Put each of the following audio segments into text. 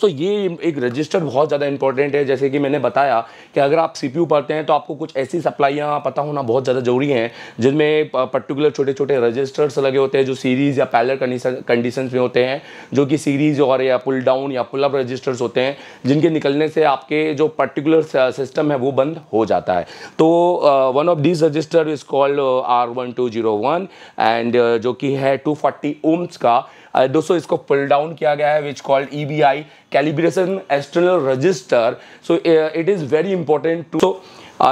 दोस्तों ये एक रजिस्टर बहुत ज़्यादा इंपॉर्टेंट है जैसे कि मैंने बताया कि अगर आप सी पढ़ते हैं तो आपको कुछ ऐसी सप्लाइयाँ पता होना बहुत ज़्यादा ज़रूरी हैं जिनमें पर्टिकुलर छोटे छोटे रजिस्टर्स लगे होते हैं जो सीरीज़ या पैलर कंडीशन में होते हैं जो कि सीरीज़ और या पुल डाउन या पुल अप रजिस्टर्स होते हैं जिनके निकलने से आपके जो पर्टिकुलर सिस्टम है वो बंद हो जाता है तो one of this register is called R one two zero one and जो कि है टू फोर्टी ओम्स का दोस्तों इसको पुल डाउन किया गया है which called E B I calibration external register so it is very important to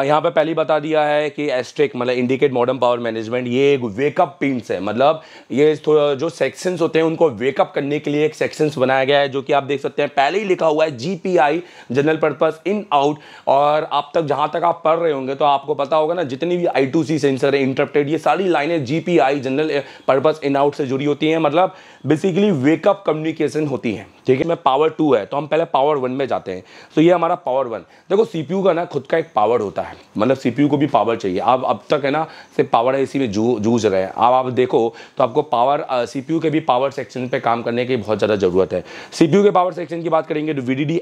यहाँ पे पहले बता दिया है कि एस्ट्रिक मतलब इंडिकेट मॉडर्न पावर मैनेजमेंट ये एक वेकअप पिंस है मतलब ये जो सेक्शंस होते हैं उनको वेकअप करने के लिए एक सेक्शंस बनाया गया है जो कि आप देख सकते हैं पहले ही लिखा हुआ है GPI general purpose in out और आप तक जहाँ तक आप पढ़ रहे होंगे तो आपको पता होगा ना जितनी भी आई टू सी सेंसर है इंटरप्टेड ये सारी लाइनें G P I general purpose in out से जुड़ी होती हैं मतलब बेसिकली वेकअप कम्युनिकेशन होती है ठीक है मैं पावर टू है तो हम पहले पावर वन में जाते हैं तो ये हमारा पावर वन देखो सीपीयू का ना खुद का एक पावर होता है होता है मतलब सीपीयू को भी पावर चाहिए आप अब तक है ना सिर्फ पावर एसी में जू जूझ रहे हैं अब आप देखो तो आपको पावर सीपीयू के भी पावर सेक्शन पे काम करने की बहुत ज़्यादा ज़रूरत है सीपीयू के पावर सेक्शन की बात करेंगे तो वी डी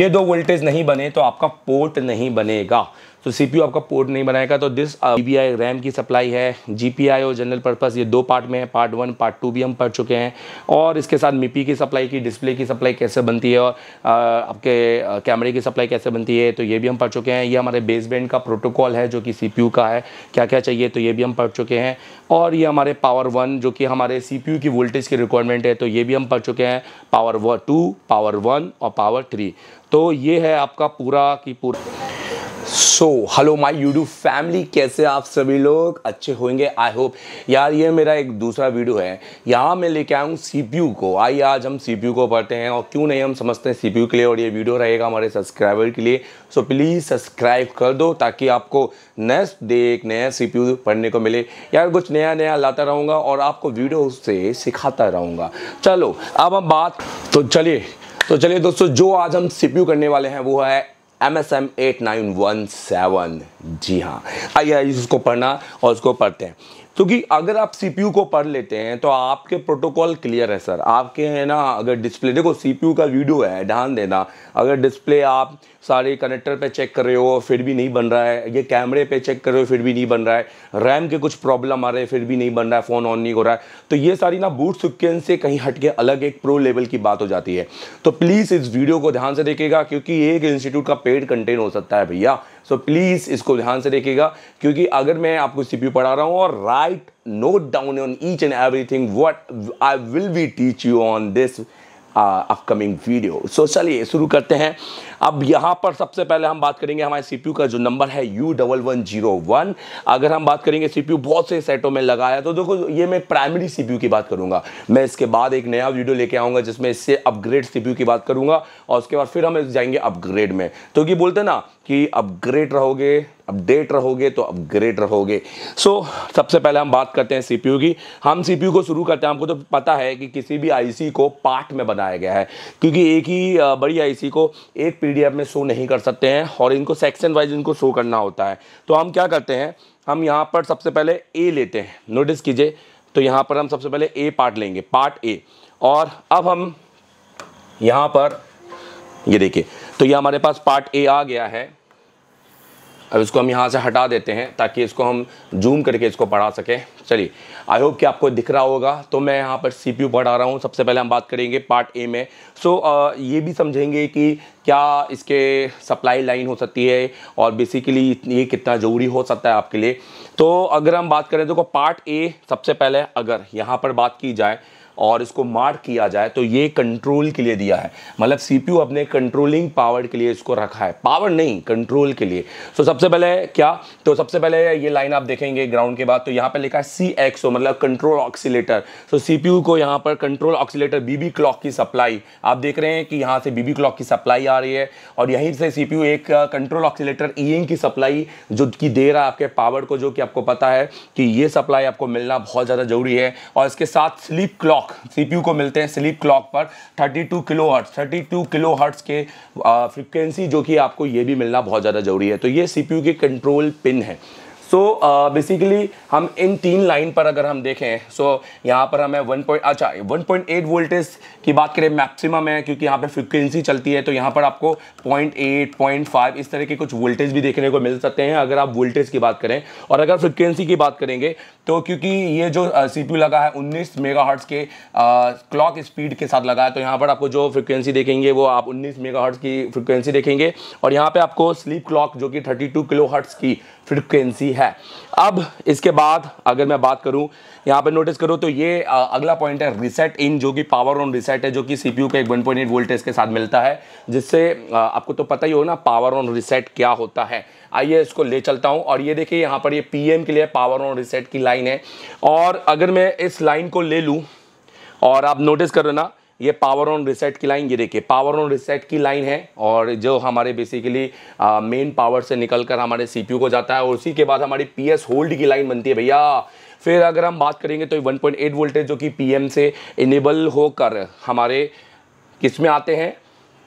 ये दो वोल्टेज नहीं बने तो आपका पोर्ट नहीं बनेगा तो सीपीयू आपका पोर्ट नहीं बनाएगा तो दिस बी रैम की सप्लाई है जीपीआई और जनरल पर्पस ये दो पार्ट में है पार्ट वन पार्ट टू भी हम पढ़ चुके हैं और इसके साथ मिपी की सप्लाई की डिस्प्ले की सप्लाई कैसे बनती है और uh, आपके कैमरे uh, की सप्लाई कैसे बनती है तो ये भी हम पढ़ चुके हैं ये हमारे बेसबैंड का प्रोटोकॉल है जो कि सी का है क्या क्या चाहिए तो ये भी हम पढ़ चुके हैं और ये हमारे पावर वन जो कि हमारे सी की वोल्टेज की रिक्वायरमेंट है तो ये भी हम पढ़ चुके हैं पावर टू पावर वन और पावर थ्री तो ये है आपका पूरा की पूरा so hello my YouTube family कैसे आप सभी लोग अच्छे होंगे आई होप यार ये मेरा एक दूसरा वीडियो है यहाँ मैं लेके आया हूँ सी को आइए आज हम सी को पढ़ते हैं और क्यों नहीं हम समझते हैं सी के लिए और ये वीडियो रहेगा हमारे सब्सक्राइबर के लिए सो प्लीज़ सब्सक्राइब कर दो ताकि आपको नेक्स्ट डे एक नया सी पढ़ने को मिले यार कुछ नया नया लाता रहूँगा और आपको वीडियो से सिखाता रहूँगा चलो अब हम बात तो चलिए तो चलिए दोस्तों जो आज हम सीपीयू करने वाले हैं वो है M S M eight nine one seven जी हाँ आइए इसको पढ़ना और उसको पढ़ते हैं क्योंकि तो अगर आप सी को पढ़ लेते हैं तो आपके प्रोटोकॉल क्लियर है सर आपके है ना अगर डिस्प्ले देखो सी का वीडियो है ध्यान देना अगर डिस्प्ले आप सारे कनेक्टर पे चेक कर रहे हो फिर भी नहीं बन रहा है ये कैमरे पे चेक कर रहे हो फिर भी नहीं बन रहा है रैम के कुछ प्रॉब्लम आ रहे हैं फिर भी नहीं बन रहा है फ़ोन ऑन नहीं हो रहा है तो ये सारी ना बूट सिक्वेंस से कहीं हट के अलग एक प्रो लेवल की बात हो जाती है तो प्लीज़ इस वीडियो को ध्यान से देखेगा क्योंकि एक इंस्टीट्यूट का पेड कंटेंट हो सकता है भैया सो so, प्लीज़ इसको ध्यान से देखिएगा क्योंकि अगर मैं आपको सीपीयू पढ़ा रहा हूँ और write note down on each and everything what I will be teach you on this upcoming video so चलिए शुरू करते हैं अब यहां पर सबसे पहले हम बात करेंगे हमारे सीपीयू का जो नंबर है U double one zero one अगर हम बात करेंगे सीपीयू बहुत से सेटों में लगाया तो देखो ये मैं प्राइमरी सीपीयू की बात करूंगा मैं इसके बाद एक नया वीडियो लेके आऊंगा जिसमें इससे अपग्रेड सीपीयू की बात करूंगा और उसके बाद फिर हम जाएंगे अपग्रेड में तो कि बोलते ना कि अपग्रेड रहोगे अपडेट रहोगे तो अपग्रेड रहोगे सो so, सबसे पहले हम बात करते हैं सीपीयू की हम सीपीयू को शुरू करते हैं आपको तो पता है कि किसी भी आईसी को पार्ट में बनाया गया है क्योंकि एक ही बड़ी आईसी को एक पीडीएफ में शो नहीं कर सकते हैं और इनको सेक्शन वाइज इनको शो करना होता है तो हम क्या करते हैं हम यहाँ पर सबसे पहले ए लेते हैं नोटिस कीजिए तो यहाँ पर हम सबसे पहले ए पार्ट लेंगे पार्ट ए और अब हम यहाँ पर ये देखिए तो ये हमारे पास पार्ट ए आ गया है अब इसको हम यहाँ से हटा देते हैं ताकि इसको हम जूम करके इसको पढ़ा सकें चलिए आई होप कि आपको दिख रहा होगा तो मैं यहाँ पर सी पी पढ़ा रहा हूँ सबसे पहले हम बात करेंगे पार्ट ए में सो so, ये भी समझेंगे कि क्या इसके सप्लाई लाइन हो सकती है और बेसिकली ये कितना ज़रूरी हो सकता है आपके लिए तो अगर हम बात करें देखो तो पार्ट ए सबसे पहले अगर यहाँ पर बात की जाए और इसको मार्क किया जाए तो ये कंट्रोल के लिए दिया है मतलब सीपीयू अपने कंट्रोलिंग पावर के लिए इसको रखा है पावर नहीं कंट्रोल के लिए सो so, सबसे पहले क्या तो सबसे पहले ये लाइन आप देखेंगे ग्राउंड के बाद तो यहाँ पर लिखा है सी एक्सो मतलब कंट्रोल ऑक्सीटर सो सी को यहाँ पर कंट्रोल ऑक्सीटर बीबी क्लॉक की सप्लाई आप देख रहे हैं कि यहाँ से बीबी क्लॉक की सप्लाई आ रही है और यहीं से सी एक कंट्रोल ऑक्सीटर ई की सप्लाई जो कि दे रहा है आपके पावर को जो कि आपको पता है कि ये सप्लाई आपको मिलना बहुत ज़्यादा जरूरी है और इसके साथ स्लीप क्लॉक क्लॉक सीपीयू को मिलते हैं स्लीप क्लॉक पर 32 kilo hertz thirty kilo hertz के फ्रिक्वेंसी uh, जो कि आपको ये भी मिलना बहुत ज़्यादा जरूरी है तो ये सीपीयू के कंट्रोल पिन है सो so, बेसिकली uh, हम इन तीन लाइन पर अगर हम देखें सो so, यहाँ पर हमें वन पॉइंट अच्छा वन पॉइंट एट वोल्टेज की बात करें मैक्सिमम है क्योंकि यहाँ पे फ्रिक्वेंसी चलती है तो यहाँ पर आपको पॉइंट एट पॉइंट फाइव इस तरह के कुछ वोल्टेज भी देखने को मिल सकते हैं अगर आप वोल्टेज की बात करें और अगर फ्रिक्वेंसी की बात करेंगे तो क्योंकि ये जो सी uh, लगा है उन्नीस मेगा के क्लॉक uh, स्पीड के साथ लगा है तो यहाँ पर आपको जो फ्रिक्वेंसी देखेंगे वो आप उन्नीस मेगा की फ्रिक्वेंसी देखेंगे और यहाँ पर आपको स्लीप क्लॉक जो कि थर्टी टू की फ्रिक्वेंसी है अब इसके बाद अगर मैं बात करूं यहाँ पर नोटिस करूं तो ये अगला पॉइंट है रिसेट इन जो कि पावर ऑन रिसेट है जो कि सीपीयू का एक 1.8 वोल्टेज के साथ मिलता है जिससे आपको तो पता ही हो ना पावर ऑन रिसेट क्या होता है आइए इसको ले चलता हूँ और ये देखिए यहाँ पर ये पीएम के लिए पावर ऑन रिसेट की लाइन है और अगर मैं इस लाइन को ले लूँ और आप नोटिस करो ना ये पावर ऑन रिसेट की लाइन ये देखिए पावर ऑन रिसेट की लाइन है और जो हमारे बेसिकली मेन पावर से निकल कर हमारे सीपीयू को जाता है और उसी के बाद हमारी पीएस होल्ड की लाइन बनती है भैया फिर अगर हम बात करेंगे तो 1.8 वोल्टेज जो कि पीएम से इनेबल होकर हमारे किस में आते हैं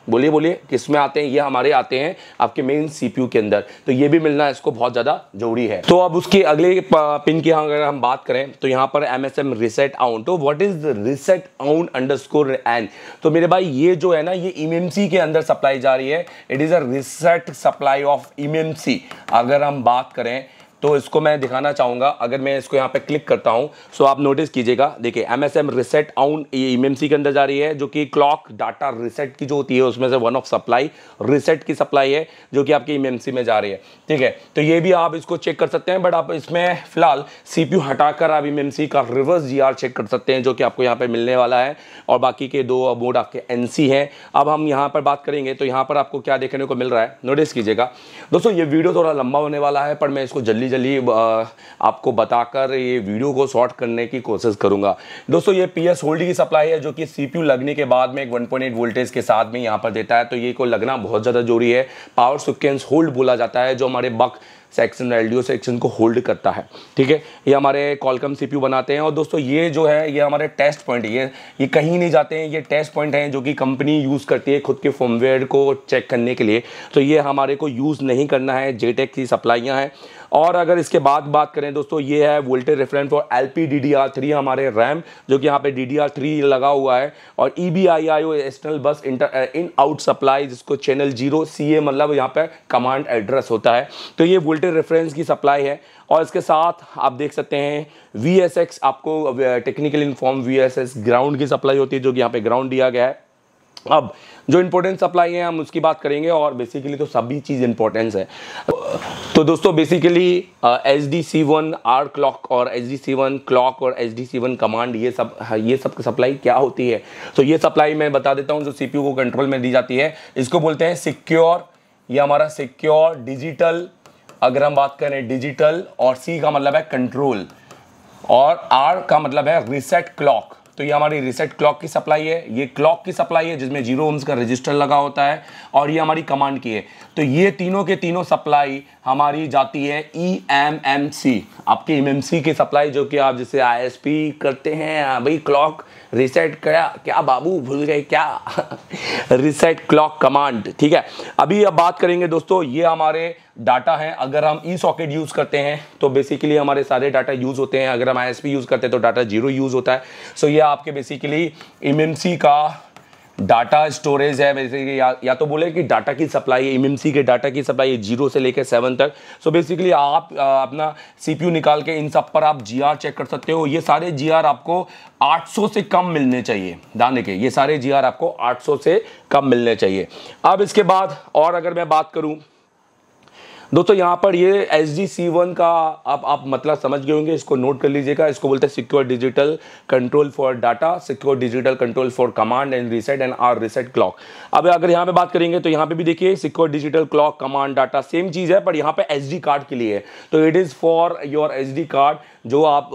बोलिए बोलिए किस में आते हैं ये हमारे आते हैं आपके मेन सीपीयू के अंदर तो ये भी मिलना इसको बहुत ज़्यादा जरूरी है तो अब उसके अगले पिन की अगर हम बात करें तो यहाँ पर M S M reset out तो what is reset out underscore स्कोर एन तो मेरे भाई ये जो है ना ये ई e के अंदर सप्लाई जा रही है it is a reset supply of E अगर हम बात करें तो इसको मैं दिखाना चाहूँगा अगर मैं इसको यहाँ पे क्लिक करता हूँ सो आप नोटिस कीजिएगा देखिए एम एस एम रिसेट आउन ये एम के अंदर जा रही है जो कि क्लॉक डाटा रिसेट की जो होती है उसमें से वन ऑफ सप्लाई रिसेट की सप्लाई है जो कि आपकी एम में जा रही है ठीक है तो ये भी आप इसको चेक कर सकते हैं बट आप इसमें फिलहाल सी पी हटाकर आप एम का रिवर्स जी चेक कर सकते हैं जो कि आपको यहाँ पर मिलने वाला है और बाकी के दो मोड आपके एन हैं अब हम यहाँ पर बात करेंगे तो यहाँ पर आपको क्या देखने को मिल रहा है नोटिस कीजिएगा दोस्तों ये वीडियो थोड़ा लंबा होने वाला है पर मैं इसको जल्दी जल्दी जल्दी आपको बताकर ये वीडियो को शॉर्ट करने की कोशिश करूंगा दोस्तों ये पी एस होल्ड की सप्लाई है जो कि सीपीयू लगने के बाद में एक 1.8 वोल्टेज के साथ में यहाँ पर देता है तो ये को लगना बहुत ज़्यादा जरूरी है पावर सिक्वेंस होल्ड बोला जाता है जो हमारे बक सेक्शन एल सेक्शन को होल्ड करता है ठीक है ये हमारे कॉलकम सीपीयू बनाते हैं और दोस्तों ये जो है ये हमारे टेस्ट पॉइंट ये ये कहीं नहीं जाते हैं ये टेस्ट पॉइंट हैं जो कि कंपनी यूज़ करती है खुद के फॉर्मवेयर को चेक करने के लिए तो ये हमारे को यूज़ नहीं करना है जेटेक की सप्लाइयाँ हैं और अगर इसके बाद बात करें दोस्तों ये है voltage reference for L P D D R three हमारे रैम जो कि यहाँ पे डी डी आर थ्री लगा हुआ है और E B I I O external bus inter in out supply जिसको चैनल जीरो सी ए मतलब यहाँ पे कमांड एड्रेस होता है तो ये वोल्टेज रेफरेंस की सप्लाई है और इसके साथ आप देख सकते हैं वी एस एक्स आपको technical inform V S S ground की सप्लाई होती है जो कि यहाँ पे ग्राउंड दिया गया है अब जो इंपॉर्टेंस सप्लाई है हम उसकी बात करेंगे और बेसिकली तो सभी चीज़ इंपॉर्टेंस है तो दोस्तों basically H D C one R clock और H D C one clock और H D C one command ये सब ये सब सप्लाई क्या होती है तो ये सप्लाई मैं बता देता हूँ जो सी पी यू को कंट्रोल में दी जाती है इसको बोलते हैं सिक्योर ये हमारा सिक्योर डिजिटल अगर हम बात करें डिजिटल और सी का मतलब है कंट्रोल और आर का मतलब है रिसेट क्लॉक तो ये हमारी रिसेट क्लॉक की सप्लाई है ये क्लॉक की सप्लाई है जिसमें जीरो ओम्स का रजिस्टर लगा होता है और ये हमारी कमांड की है तो ये तीनों के तीनों सप्लाई हमारी जाती है ई एम एम सी आपकी एम एम सी की सप्लाई जो कि आप जैसे आई एस पी करते हैं हाँ भाई क्लॉक रिसेट क्या क्या बाबू भूल गए क्या रिसेट क्लॉक कमांड ठीक है अभी अब बात करेंगे दोस्तों ये हमारे डाटा हैं अगर हम ई सॉकेट यूज़ करते हैं तो बेसिकली हमारे सारे डाटा यूज़ होते हैं अगर हम आई यूज़ करते हैं तो डाटा जीरो यूज़ होता है सो so, ये आपके बेसिकली एम का डाटा स्टोरेज है वैसे कि या, या तो बोले कि डाटा की सप्लाई है एम के डाटा की सप्लाई है जीरो से लेकर सेवन तक सो बेसिकली आप आ, अपना सीपीयू निकाल के इन सब पर आप जीआर चेक कर सकते हो ये सारे जीआर आपको 800 से कम मिलने चाहिए दाने के ये सारे जीआर आपको 800 से कम मिलने चाहिए अब इसके बाद और अगर मैं बात करूँ दोस्तों यहाँ पर ये एस डी सी वन का आप आप मतलब समझ गए होंगे इसको नोट कर लीजिएगा इसको बोलते हैं secure digital control for data secure digital control for command and reset and R reset clock अब अगर यहाँ पे बात करेंगे तो यहाँ पे भी देखिए secure digital clock command data same चीज़ है पर यहाँ पे एस कार्ड के लिए है तो it is for your S card जो आप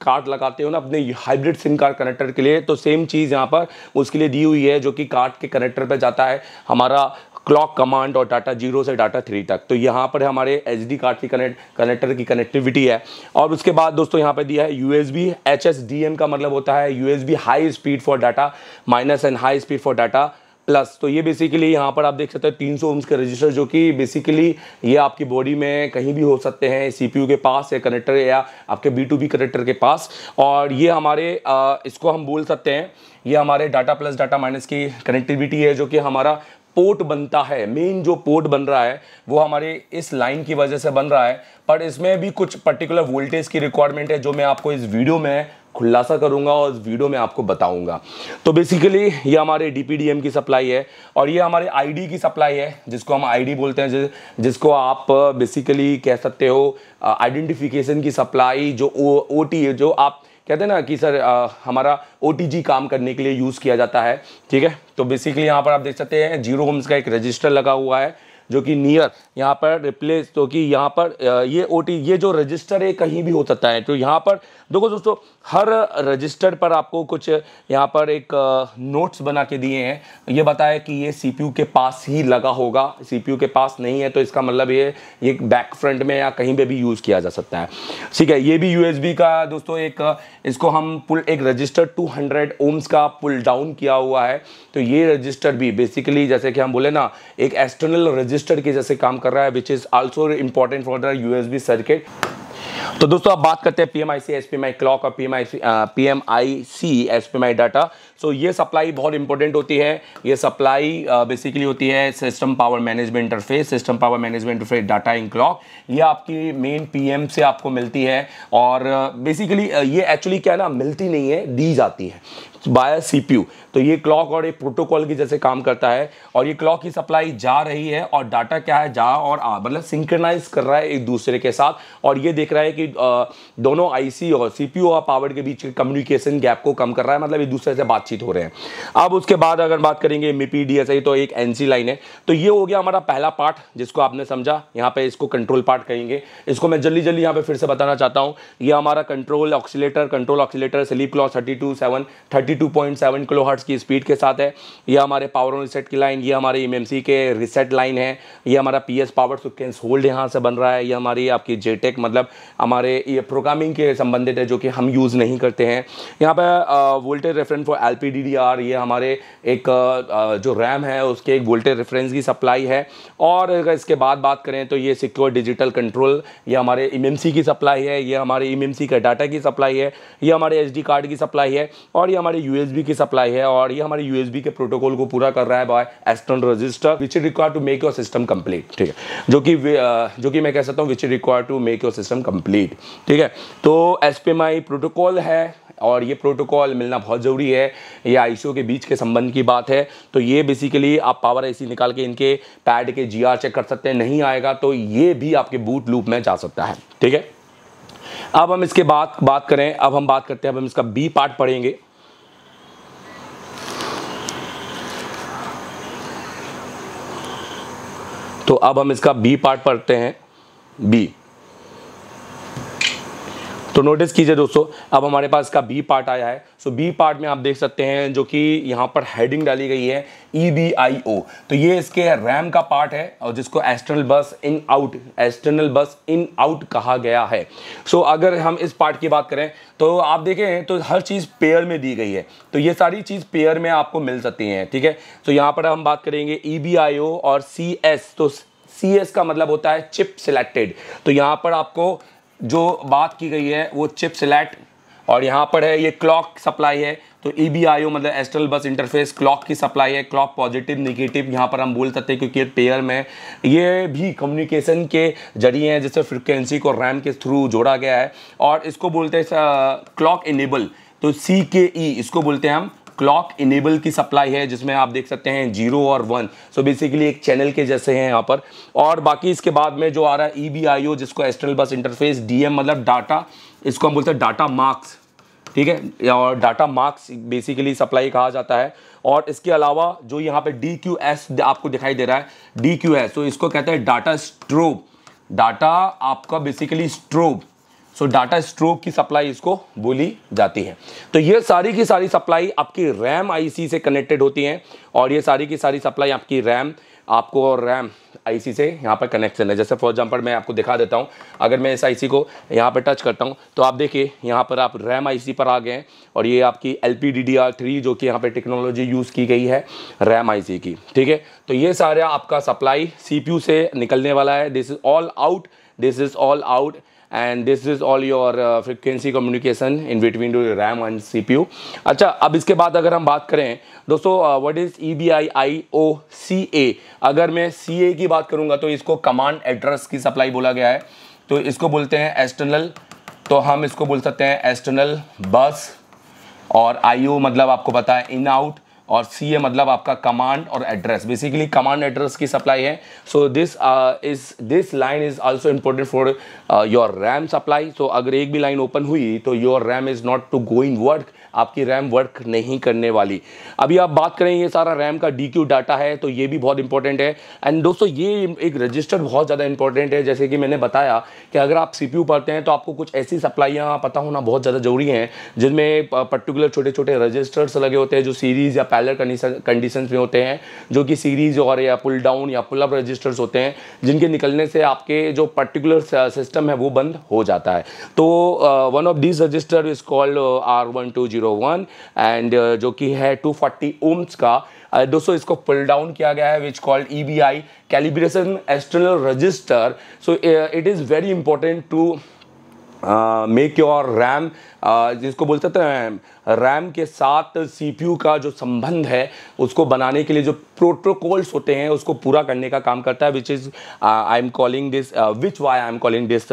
कार्ड लगाते हो ना अपने हाइब्रिड सिम कार्ड कनेक्टर के लिए तो सेम चीज़ यहाँ पर उसके लिए दी हुई है जो कि कार्ड के कनेक्टर पर जाता है हमारा क्लॉक कमांड और डाटा जीरो से डाटा थ्री तक तो यहाँ पर हमारे एच डी कार्ड की कनेक्ट कनेक्टर की कनेक्टिविटी है और उसके बाद दोस्तों यहाँ पर दिया है U S B H S D M का मतलब होता है U S B high speed for data minus and high speed for data plus तो ये बेसिकली यहाँ पर आप देख सकते हैं तीन सौ के रजिस्टर जो कि बेसिकली ये आपकी बॉडी में कहीं भी हो सकते हैं सीपीयू के पास या कनेक्टर या आपके बी टू बी कनेक्टर के पास और ये हमारे आ, इसको हम बोल सकते हैं ये हमारे डाटा प्लस डाटा माइनस की कनेक्टिविटी है जो कि हमारा पोर्ट बनता है मेन जो पोर्ट बन रहा है वो हमारे इस लाइन की वजह से बन रहा है पर इसमें भी कुछ पर्टिकुलर वोल्टेज की रिक्वायरमेंट है जो मैं आपको इस वीडियो में खुलासा करूंगा और इस वीडियो में आपको बताऊंगा तो बेसिकली ये हमारे डीपीडीएम की सप्लाई है और ये हमारे आईडी की सप्लाई है जिसको हम आईडी बोलते हैं जिस, जिसको आप बेसिकली uh, कह सकते हो आइडेंटिफिकेशन uh, की सप्लाई जो ओ, ओ है जो आप कहते हैं ना कि सर आ, हमारा ओ काम करने के लिए यूज़ किया जाता है ठीक है तो बेसिकली यहाँ पर आप देख सकते हैं जीरो होम्स का एक रजिस्टर लगा हुआ है जो कि नियर यहाँ पर रिप्लेस तो कि यहाँ पर ये ओ ये जो रजिस्टर है कहीं भी हो सकता है तो यहाँ पर देखो दोस्तों हर रजिस्टर पर आपको कुछ यहाँ पर एक नोट्स बना के दिए हैं ये बताया कि ये सी के पास ही लगा होगा सी के पास नहीं है तो इसका मतलब ये ये बैक फ्रंट में या कहीं पर भी यूज़ किया जा सकता है ठीक है ये भी यू का दोस्तों एक इसको हम पुल एक रजिस्टर टू हंड्रेड ओम्स का पुल डाउन किया हुआ है तो ये रजिस्टर भी बेसिकली जैसे कि हम बोले ना एक एस्टर्नल रजिस्टर रजिस्टर के जैसे काम कर रहा है which is also important for the USB circuit तो दोस्तों आप बात करते हैं पीएमआईसी एसपीएमआई क्लॉक और PMIC PMIC SPMI data so so, ये सप्लाई बहुत इंपॉर्टेंट होती है ये सप्लाई बेसिकली uh, होती है system power management interface system power management interface data in clock ये आपकी मेन पीएम से आपको मिलती है और बेसिकली uh, uh, ये एक्चुअली क्या ना मिलती नहीं है दी जाती है बाय सीपीयू तो ये क्लॉक और एक प्रोटोकॉल की जैसे काम करता है और ये क्लॉक की सप्लाई जा रही है और डाटा क्या है जा और आ मतलब सिंक्रनाइज कर रहा है एक दूसरे के साथ और ये देख रहा है कि दोनों आईसी और सीपीयू और पावर के बीच के कम्युनिकेशन गैप को कम कर रहा है मतलब एक दूसरे से बात बातचीत हो रहे हैं अब उसके बाद अगर बात करेंगे तो एक एनसी लाइन है तो ये हो गया हमारा पहला पार्ट जिसको आपने समझा यहाँ पे इसको कंट्रोल पार्ट कहेंगे इसको मैं जल्दी जल्दी यहाँ पे फिर से बताना चाहता हूँ ये हमारा control oscillator control oscillator sleep clock thirty two seven thirty two point seven kilo hertz की स्पीड के साथ है ये हमारे पावर ऑन रिसेट की लाइन ये हमारे एमएमसी के रिसेट लाइन है ये हमारा पीएस पावर सुकेंस होल्ड यहाँ से बन रहा है ये हमारी आपकी जेटेक e मतलब हमारे ये प्रोग्रामिंग के संबंधित है जो कि हम यूज़ नहीं करते हैं यहाँ पर वोल्टेज रेफरेंस फॉर एल ये हमारे एक जो रैम है उसके एक वोल्टेज रेफरेंस की सप्लाई है और अगर इसके बाद बात करें तो ये सिक्योर डिजिटल कंट्रोल ये हमारे एम की सप्लाई है ये हमारे एम का डाटा की सप्लाई है ये हमारे एच कार्ड की सप्लाई है और ये हमारे यू की सप्लाई है और ये हमारे यू के प्रोटोकॉल को पूरा कर रहा है by external register which is require to make your system complete ठीक है जो कि जो कि मैं कह सकता हूँ which is require to make your system complete ठीक है तो एस प्रोटोकॉल है और ये प्रोटोकॉल मिलना बहुत ज़रूरी है ये आई के बीच के संबंध की बात है तो ये बेसिकली आप पावर ए निकाल के इनके पैड के जी चेक कर सकते हैं नहीं आएगा तो ये भी आपके बूट लूप में जा सकता है ठीक है अब हम इसके बाद बात करें अब हम बात करते हैं अब हम इसका बी पार्ट पढ़ेंगे तो अब हम इसका बी पार्ट पढ़ते हैं बी तो नोटिस कीजिए दोस्तों अब हमारे पास का बी पार्ट आया है सो बी पार्ट में आप देख सकते हैं जो कि यहाँ पर हेडिंग डाली गई है ई बी आई ओ तो ये इसके रैम का पार्ट है और जिसको एक्सटर्नल बस इन आउट एक्सटर्नल बस इन आउट कहा गया है सो so, अगर हम इस पार्ट की बात करें तो आप देखें तो हर चीज़ पेयर में दी गई है तो ये सारी चीज़ पेयर में आपको मिल सकती हैं ठीक है तो so, यहाँ पर हम बात करेंगे ई बी आई ओ और सी एस तो सी एस का मतलब होता है चिप सिलेक्टेड तो यहाँ पर आपको जो बात की गई है वो चिप सिलेक्ट और यहाँ पर है ये क्लॉक सप्लाई है तो ई बी आई ओ मतलब एस्ट्रल बस इंटरफेस क्लॉक की सप्लाई है क्लॉक पॉजिटिव निगेटिव यहाँ पर हम बोल सकते हैं क्योंकि पेयर में ये भी कम्युनिकेशन के जरिए हैं जिससे फ्रिक्वेंसी को रैम के थ्रू जोड़ा गया है और इसको बोलते हैं क्लॉक इनेबल तो सी के ई इसको बोलते हैं हम क्लॉक इनेबल की सप्लाई है जिसमें आप देख सकते हैं जीरो और वन सो बेसिकली एक चैनल के जैसे हैं यहाँ पर और बाकी इसके बाद में जो आ रहा है ई बी आई ओ जिसको external bus interface D M मतलब डाटा इसको हम बोलते हैं डाटा मार्क्स ठीक है और डाटा मार्क्स बेसिकली सप्लाई कहा जाता है और इसके अलावा जो यहाँ पे डी क्यू एस आपको दिखाई दे रहा है डी क्यू एस तो इसको कहते हैं डाटा स्ट्रोब डाटा आपका basically strobe so data stroke की सप्लाई इसको बोली जाती है तो ये सारी की सारी सप्लाई आपकी रैम आईसी से कनेक्टेड होती हैं और ये सारी की सारी सप्लाई आपकी रैम आपको और रैम आईसी से यहाँ पर कनेक्शन है जैसे फॉर एग्जांपल मैं आपको दिखा देता हूँ अगर मैं इस आईसी को यहाँ पर टच करता हूँ तो आप देखिए यहाँ पर आप रैम आईसी पर आ गए हैं और ये आपकी एल पी जो कि यहाँ पर टेक्नोलॉजी यूज़ की गई है रैम आईसी की ठीक है तो ये सारा आपका सप्लाई सी से निकलने वाला है this is all out this is all out and this is all your frequency communication in between two RAM and C P U अच्छा अब इसके बाद अगर हम बात करें दोस्तों what is E B I I O C A अगर मैं सी ए की बात करूँगा तो इसको कमांड एड्रेस की सप्लाई बोला गया है तो इसको बोलते हैं एक्सटर्नल तो हम इसको बोल सकते हैं एक्सटर्नल बस और आई ओ मतलब आपको पता है इन आउट और सी ए मतलब आपका कमांड और एड्रेस बेसिकली कमांड एड्रेस की सप्लाई है so this is this line is also important for your RAM supply so अगर एक भी लाइन ओपन हुई तो your RAM is not to going work आपकी रैम वर्क नहीं करने वाली अभी आप बात करें ये सारा रैम का डी डाटा है तो ये भी बहुत इंपॉर्टेंट है एंड दोस्तों ये एक रजिस्टर बहुत ज़्यादा इंपॉर्टेंट है जैसे कि मैंने बताया कि अगर आप सी पढ़ते हैं तो आपको कुछ ऐसी सप्लाइयाँ पता होना बहुत ज़्यादा ज़रूरी हैं जिनमें पर्टिकुलर छोटे छोटे रजिस्टर्स लगे होते हैं जो सीरीज़ या पैलर कंडीशन में होते हैं जो कि सीरीज़ और या पुल डाउन या पुल अप रजिस्टर्स होते हैं जिनके निकलने से आपके जो पर्टिकुलर सिस्टम है वो बंद हो जाता है तो one of this register is called R one two zero 101 and uh, जो कि है 240 फोर्टी ओम्स का uh, दोस्तों इसको पुल डाउन किया गया है which called E B I calibration external register so it is very important to make your RAM जिसको बोलते थे रैम uh, के साथ सीपीयू का जो संबंध है उसको बनाने के लिए जो प्रोटोकॉल्स होते हैं उसको पूरा करने का काम करता है which is I am calling this which Y I am calling this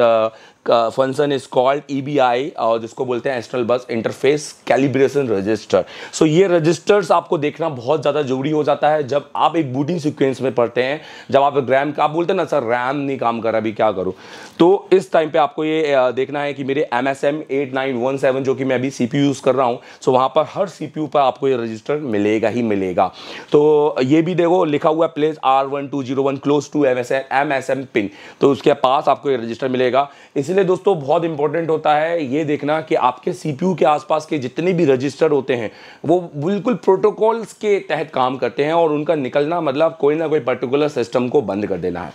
function is called E और जिसको बोलते हैं astral bus interface calibration register सो ये रजिस्टर्स आपको देखना बहुत ज़्यादा जरूरी हो जाता है जब आप एक बूटिंग सीक्वेंस में पढ़ते हैं जब आप रैम का आप बोलते हैं ना सर रैम नहीं काम कर रहा अभी क्या करूँ तो इस टाइम पे आपको ये देखना है कि मेरे M S M eight nine one seven जो कि मैं अभी सी पी यूज़ कर रहा हूँ सो वहाँ पर हर सी पी यू पर आपको ये रजिस्टर मिलेगा ही मिलेगा तो ये भी देखो लिखा हुआ है place R one two zero one close to M S M M S M pin तो उसके पास आपको ये रजिस्टर मिलेगा इस इसलिए दोस्तों बहुत इंपॉर्टेंट होता है ये देखना कि आपके सीपीयू के आसपास के जितने भी रजिस्टर होते हैं वो बिल्कुल प्रोटोकॉल्स के तहत काम करते हैं और उनका निकलना मतलब कोई ना कोई पर्टिकुलर सिस्टम को बंद कर देना है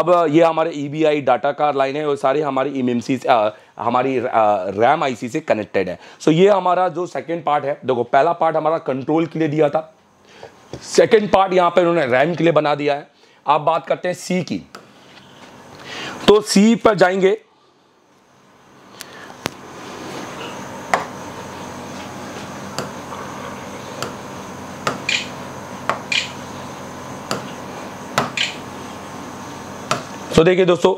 अब ये हमारे ई डाटा का लाइन है और सारे हमारे ई हमारी रैम आईसी से कनेक्टेड है सो ये हमारा जो सेकेंड पार्ट है देखो पहला पार्ट हमारा कंट्रोल के लिए दिया था सेकेंड पार्ट यहाँ पर उन्होंने रैम के लिए बना दिया है आप बात करते हैं सी की तो सी पर जाएंगे सो देखिए दोस्तों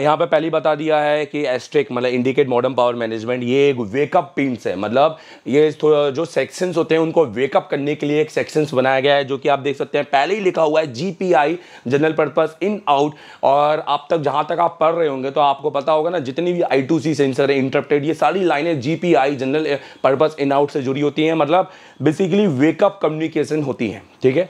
यहाँ पे पहले बता दिया है कि एस्ट्रिक मतलब इंडिकेट मॉडर्न पावर मैनेजमेंट ये एक वेकअप पिंस है मतलब ये जो सेक्शंस होते हैं उनको वेकअप करने के लिए एक सेक्शंस बनाया गया है जो कि आप देख सकते हैं पहले ही लिखा हुआ है GPI general purpose in out और आप तक जहाँ तक आप पढ़ रहे होंगे तो आपको पता होगा ना जितनी भी आई टू सेंसर है इंटरप्टेड ये सारी लाइने G general purpose in out से जुड़ी होती हैं मतलब बेसिकली वेकअप कम्युनिकेशन होती है ठीक है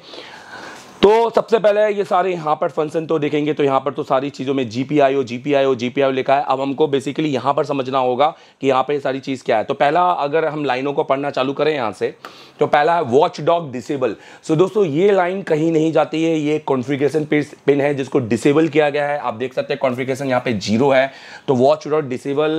तो सबसे पहले ये सारे यहाँ पर फंक्शन तो देखेंगे तो यहाँ पर तो सारी चीज़ों में G P I O G P I O G P I O लिखा है अब हमको बेसिकली यहाँ पर समझना होगा कि यहाँ पर ये सारी चीज़ क्या है तो पहला अगर हम लाइनों को पढ़ना चालू करें यहाँ से तो पहला है वॉच डॉग डिसेबल सो दोस्तों ये लाइन कहीं नहीं जाती है ये कॉन्फ़िगरेशन पिन है जिसको डिसेबल किया गया है आप देख सकते हैं कॉन्फ़िगरेशन यहाँ पे जीरो है तो watch dot disable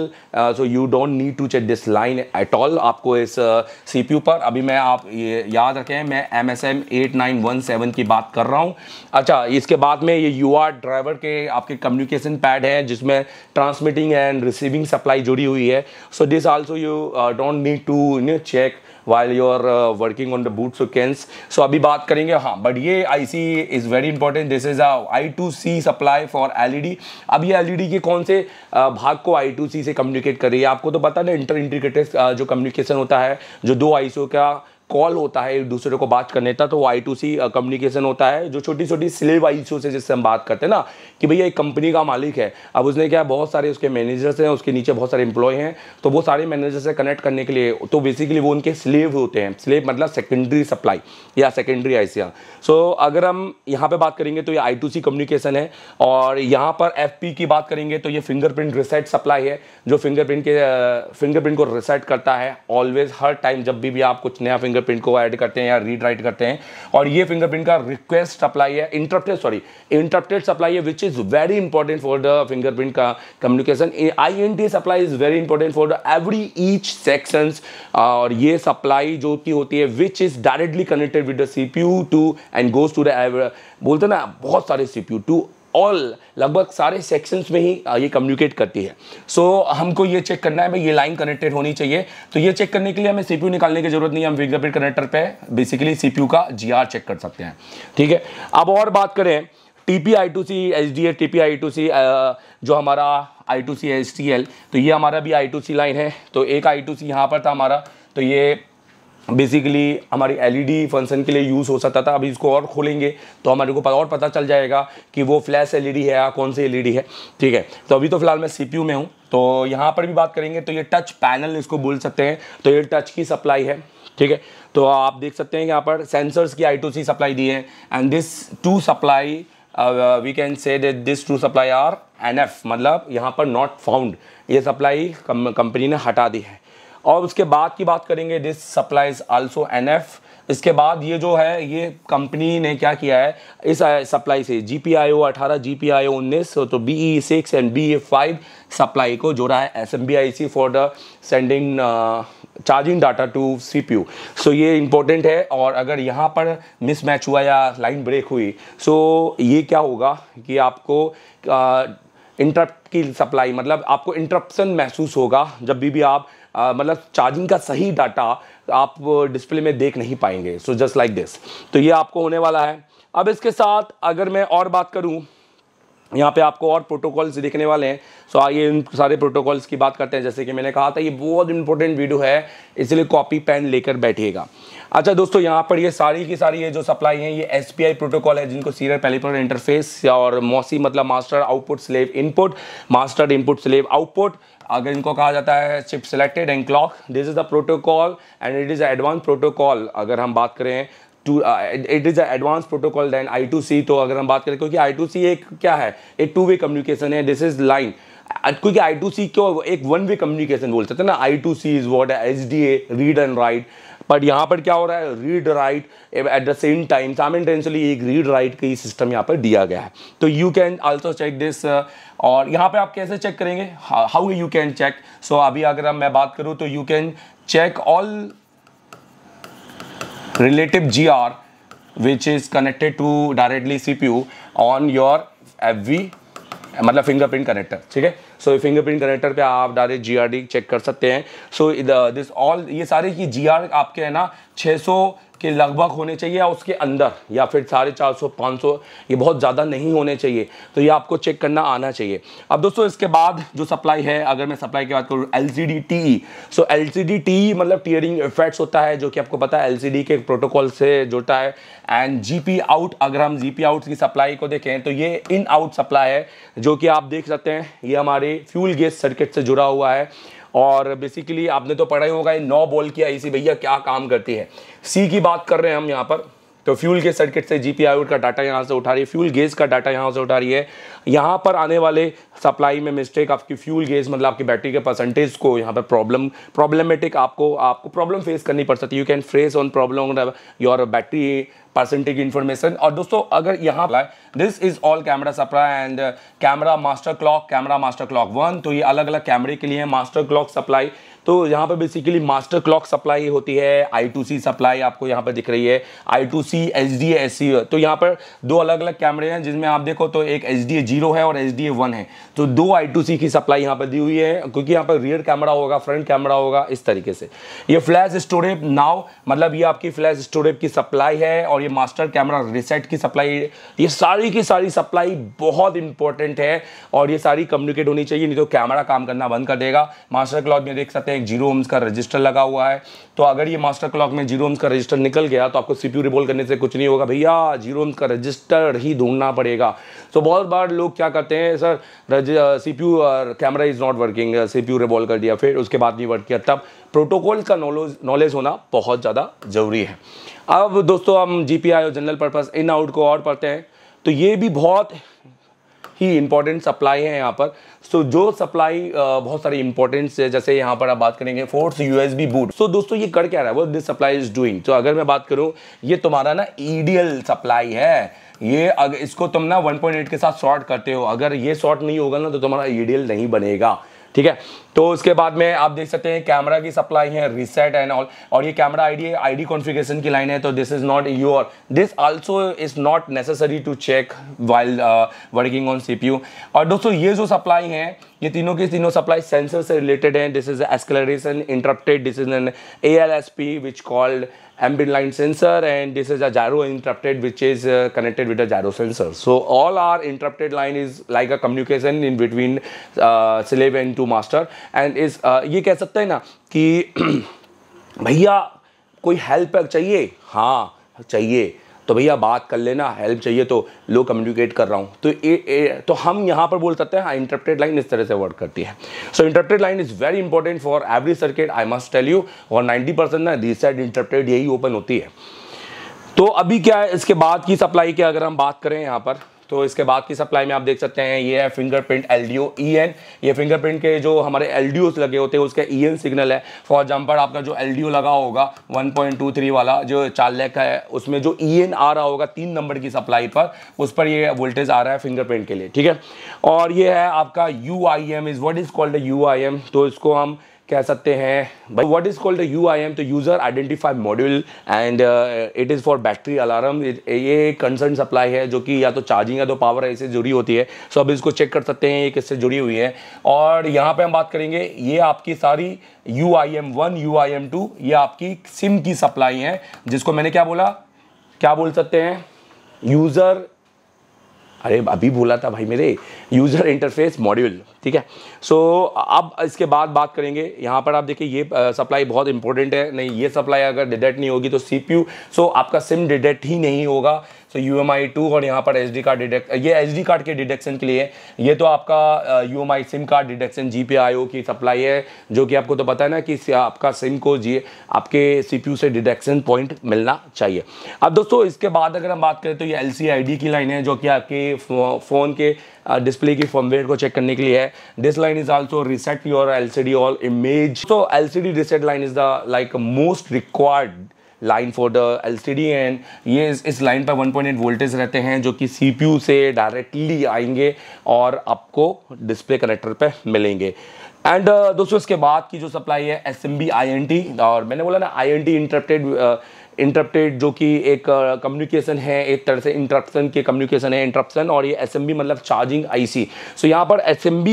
so you don't need to check this line at all आपको इस सी पी यू पर अभी मैं आप ये याद रखें मैं M S M eight nine one seven की बात कर रहा हूँ अच्छा इसके बाद में ये यू ड्राइवर के आपके कम्युनिकेशन पैड हैं जिसमें ट्रांसमिटिंग एंड रिसीविंग सप्लाई जुड़ी हुई है so this also you don't need to you check while you are working on the boot cans so अभी बात करेंगे हाँ बट ये I C is very important this is I two C supply for L E D अब ये L E D के कौन से uh, भाग को आई टू सी से कम्युनिकेट कर रही है आपको तो पता ना इंटर इंटीग्रेटेड uh, जो कम्युनिकेशन होता है जो दो आई सी ओ का कॉल होता है एक दूसरे को बात करने का तो वो आई टू सी कम्युनिकेशन होता है जो छोटी छोटी स्लेव इशू से जिससे हम बात करते हैं ना कि भैया एक कंपनी का मालिक है अब उसने क्या बहुत सारे उसके मैनेजर्स हैं उसके नीचे बहुत सारे इंप्लॉय हैं तो वो सारे मैनेजर से कनेक्ट करने के लिए तो बेसिकली वो उनके स्लेव होते हैं स्लेव मतलब सेकेंडरी सप्लाई या सेकेंडरी आई सो so, अगर हम यहाँ पर बात करेंगे तो ये आई टू सी कम्युनिकेशन है और यहाँ पर एफ पी की बात करेंगे तो ये फिंगरप्रिंट रिसेट सप्लाई है जो फिंगरप्रिंट के फिंगरप्रिंट को रिसेट करता है ऑलवेज हर टाइम जब भी, भी आप कुछ नया फिंगर फिंगरप्रिंट को ऐड करते हैं या रीड राइट करते हैं और ये फिंगरप्रिंट का रिक्वेस्ट अप्लाई है इंटरप्टेड सॉरी इंटरप्टेड सप्लाई है which is very important for the fingerprint का communication I N T supply is very important for the every each section और ये सप्लाई जो की होती है which is directly connected with the C P U to and goes to the बोलते ना बहुत सारे C P U to all लगभग सारे सेक्शंस में ही ये कम्युनिकेट करती है सो so, हमको ये चेक करना है भाई ये लाइन कनेक्टेड होनी चाहिए तो ये चेक करने के लिए हमें सीपीयू निकालने की जरूरत नहीं है हम फिंगरप्रिंट कनेक्टर पे बेसिकली सीपीयू का जीआर चेक कर सकते हैं ठीक है अब और बात करें P I two C H D F P I two C जो हमारा I two C H T L तो ये हमारा भी आई टू सी लाइन है तो एक आई टू सी यहाँ पर था हमारा तो ये बेसिकली हमारी एलईडी फंक्शन e के लिए यूज़ हो सकता था अभी इसको और खोलेंगे तो हमारे को और पता चल जाएगा कि वो फ्लैश एलईडी e है या कौन सी एलईडी e है ठीक है तो अभी तो फिलहाल मैं सीपीयू में हूँ तो यहाँ पर भी बात करेंगे तो ये टच पैनल इसको बोल सकते हैं तो ये टच की सप्लाई है ठीक है तो आप देख सकते हैं यहाँ पर सेंसर्स की आई सप्लाई दी है and this two supply we can say this two supply R N मतलब यहाँ पर नॉट फाउंड ये सप्लाई कंपनी ने हटा दी है और उसके बाद की बात करेंगे दिस सप्लाईज आल्सो एन इसके बाद ये जो है ये कंपनी ने क्या किया है इस सप्लाई से जी पी आई ओ अठारह जी पी आई ओ उन्नीस तो B E six and B A five supply को जोड़ा है S M B I C for the sending charging data to C P U so ये इंपॉर्टेंट है और अगर यहाँ पर मिसमैच हुआ या लाइन ब्रेक हुई सो so ये क्या होगा कि आपको इंटरप्ट की सप्लाई मतलब आपको इंटरप्शन महसूस होगा जब भी भी आप मतलब चार्जिंग का सही डाटा आप डिस्प्ले में देख नहीं पाएंगे सो जस्ट लाइक दिस तो ये आपको होने वाला है अब इसके साथ अगर मैं और बात करूँ यहाँ पे आपको और प्रोटोकॉल्स देखने वाले हैं सो आइए इन सारे प्रोटोकॉल्स की बात करते हैं जैसे कि मैंने कहा था ये बहुत इंपॉर्टेंट वीडियो है इसलिए कॉपी पेन लेकर बैठिएगा अच्छा दोस्तों यहाँ पर ये सारी की सारी ये जो सप्लाई है ये एस प्रोटोकॉल है जिनको सीरियल पेलीपोल इंटरफेस और मौसी मतलब master output slave input master input slave output अगर इनको कहा जाता है chip selected and clock this is the protocol and it is advance protocol अगर हम बात करें to it is advance protocol than I two C तो अगर हम बात करें क्योंकि आई टू सी एक क्या है एक टू वे कम्युनिकेशन है दिस इज़ लाइन क्योंकि आई टू सी क्यों एक वन वे कम्युनिकेशन बोल सकते हैं ना I two C is what H D A read and write but यहाँ पर क्या हो रहा है read write at the same time simultaneously एक रीड राइट का ही सिस्टम यहाँ पर दिया गया है तो you can also check this और यहाँ पर आप कैसे चेक करेंगे how you can check so अभी अगर मैं बात करूँ तो you can check all relative G R which is connected to directly to you on your your V मतलब फिंगरप्रिंट कनेक्टर ठीक है सो फिंगरप्रिंट कनेक्टर पे आप डायरेक्ट जीआरडी चेक कर सकते हैं सो दिस ऑल ये सारे की जीआर आपके है ना 600 कि लगभग होने चाहिए या उसके अंदर या फिर साढ़े चार सौ पाँच सौ ये बहुत ज़्यादा नहीं होने चाहिए तो ये आपको चेक करना आना चाहिए अब दोस्तों इसके बाद जो सप्लाई है अगर मैं सप्लाई की बात करूँ L C D T so L C D T मतलब टीयरिंग इफेक्ट्स होता है जो कि आपको पता है एल सी डी के प्रोटोकॉल से जुड़ता है एंड जी पी आउट अगर हम जी पी आउट की सप्लाई को देखें तो ये इन आउट सप्लाई है जो कि आप देख सकते हैं ये हमारे फ्यूल गैस सर्किट से जुड़ा हुआ है और बेसिकली आपने तो पढ़ा ही होगा ये नौ बोल की आईसी भैया क्या काम करती है सी की बात कर रहे हैं हम यहाँ पर तो फ्यूल के सर्किट से जी पी का डाटा यहाँ से उठा रही है फ्यूल गेज का डाटा यहाँ से उठा रही है यहाँ पर आने वाले सप्लाई में मिस्टेक आपकी फ्यूल गेज मतलब आपकी बैटरी के परसेंटेज को यहाँ पर प्रॉब्लम प्रॉब्लमेटिक आपको आपको प्रॉब्लम फेस करनी पड़ सकती है you can face on problem your battery percentage information और दोस्तों अगर यहाँ पर this is all camera supply and camera master clock camera master clock one तो ये अलग अलग कैमरे के लिए मास्टर क्लॉक सप्लाई तो यहाँ पर बेसिकली मास्टर क्लॉक सप्लाई होती है आई सप्लाई आपको यहाँ पर दिख रही है I two C H D S C तो यहाँ पर दो अलग अलग कैमरे हैं जिसमें आप देखो तो एक एच डी ए जीरो है और एच डी ए वन है तो दो आई टू सी की सप्लाई यहाँ पर दी हुई है क्योंकि यहाँ पर रियर कैमरा होगा फ्रंट कैमरा होगा इस तरीके से ये फ्लैश स्टोरेज नाव मतलब ये आपकी फ्लैश स्टोरेज की सप्लाई है और ये मास्टर कैमरा रिसेट की सप्लाई ये सारी की सारी सप्लाई बहुत इंपॉर्टेंट है और ये सारी कम्युनिकेट होनी चाहिए नहीं तो कैमरा काम करना बंद कर देगा मास्टर क्लॉक में देख सकते हैं एक जीरो ओम्स का रजिस्टर लगा हुआ है तो अगर ये मास्टर क्लॉक में जीरो ओम्स का रजिस्टर निकल गया तो आपको सीपीयू रिबोल करने से कुछ नहीं होगा भैया जीरो ओम्स का रजिस्टर ही ढूंढना पड़ेगा तो बहुत बार लोग क्या करते हैं sir C P camera is not working C P कर दिया फिर उसके बाद नहीं वर्क किया तब प्रोटोकॉल का नॉलेज नॉलेज होना बहुत ज़्यादा ज़रूरी है अब दोस्तों हम जी पी आई और जनरल पर्पज़ इन आउट को और पढ़ते हैं तो ये भी बहुत ही इंपॉर्टेंट सप्लाई है यहाँ पर सो जो सप्लाई uh, बहुत सारे इंपॉर्टेंट्स है जैसे यहाँ पर आप बात करेंगे फोर्स यूएसबी बूट सो दोस्तों ये कर क्या रहा है वो दिस सप्लाई इज डूइंग तो अगर मैं बात करूँ ये तुम्हारा ना ईडियल सप्लाई है ये अगर इसको तुम ना 1.8 के साथ शॉर्ट करते हो अगर ये शॉर्ट नहीं होगा ना तो तुम्हारा ईडियल नहीं बनेगा ठीक है तो उसके बाद में आप देख सकते हैं कैमरा की सप्लाई है रिसेट एंड ऑल और ये camera D I D configuration की लाइन है तो this is not your this also is not necessary to check while working on CPU और दोस्तों ये जो सप्लाई है ये तीनों की तीनों सप्लाई सेंसर से रिलेटेड हैं this is acceleration interrupted this is an A L S P which called ambient line sensor and this is a gyro interrupted which is connected with a gyro sensor so all are interrupted line is like a communication in between between and to master and इस uh, ये कह सकते हैं ना कि भैया कोई help चाहिए हाँ चाहिए तो भैया बात कर लेना हेल्प चाहिए तो लो कम्युनिकेट कर रहा हूँ तो ए, ए, तो हम यहाँ पर बोल सकते हैं इंटरप्टेड हाँ, लाइन इस तरह से वर्क करती है so interrupted line is very important for every circuit I must tell you और 90 परसेंट ना दिस साइड इंटरप्टेड यही ओपन होती है तो अभी क्या है इसके बाद की सप्लाई की अगर हम बात करें यहाँ पर तो इसके बाद की सप्लाई में आप देख सकते हैं ये है fingerprint L D O E N ये फिंगरप्रिंट के जो हमारे एल डी ओस लगे होते हैं उसके ई एन सिग्नल है फॉर एग्जाम्पल आपका जो एल डी ओ लगा होगा वन पॉइंट टू थ्री वाला जो चार लेख का है उसमें जो ई e एन आ रहा होगा तीन नंबर की सप्लाई पर उस पर ये वोल्टेज आ रहा है फिंगरप्रिंट के लिए ठीक है और ये है आपका U I M is what is called U I M तो इसको हम कह सकते हैं भाई what is called U I M तो user identify module and it is for battery alarm ये कंसर्न सप्लाई है जो कि या तो चार्जिंग या तो पावर इससे जुड़ी होती है सो so, अब इसको चेक कर सकते हैं ये किससे जुड़ी हुई है और यहाँ पे हम बात करेंगे ये आपकी सारी U I M one U I M two ये आपकी सिम की सप्लाई है जिसको मैंने क्या बोला क्या बोल सकते हैं यूज़र अरे अभी बोला था भाई मेरे यूज़र इंटरफेस मॉड्यूल ठीक है सो so, अब इसके बाद बात करेंगे यहाँ पर आप देखिए ये सप्लाई बहुत इंपॉर्टेंट है नहीं ये सप्लाई अगर डिडेक्ट नहीं होगी तो सी सो आपका सिम डिडेक्ट ही नहीं होगा so U M I two और यहाँ पर एस डी कार्ड डिडेक्ट ये एच डी कार्ड के डिडक्शन के लिए ये तो आपका U M I SIM card detection G P I O की सप्लाई है जो कि आपको तो पता है ना कि आपका सिम को जी आपके सी पी यू से डिडक्शन पॉइंट मिलना चाहिए अब दोस्तों इसके बाद अगर हम बात करें तो ये एल सी आई डी की लाइन है जो कि आपके फ़ोन के डिस्प्ले uh, की फॉर्मवेयर को चेक करने के लिए है this line is also reset your L C D all image so L C D reset line is the like most required line for the L C D and ये इस, line पर 1.8 point voltage रहते हैं जो कि C P U से directly आएंगे और आपको डिस्प्ले कनेक्टर पर मिलेंगे एंड uh, दोस्तों इसके बाद की जो सप्लाई है S M B I N T और मैंने बोला ना I N T interrupted interrupted जो कि एक कम्युनिकेशन uh, है एक तरह से इंटरप्शन के कम्युनिकेशन है इंटरप्शन और ये एस मतलब चार्जिंग आई सी सो यहाँ पर एस एम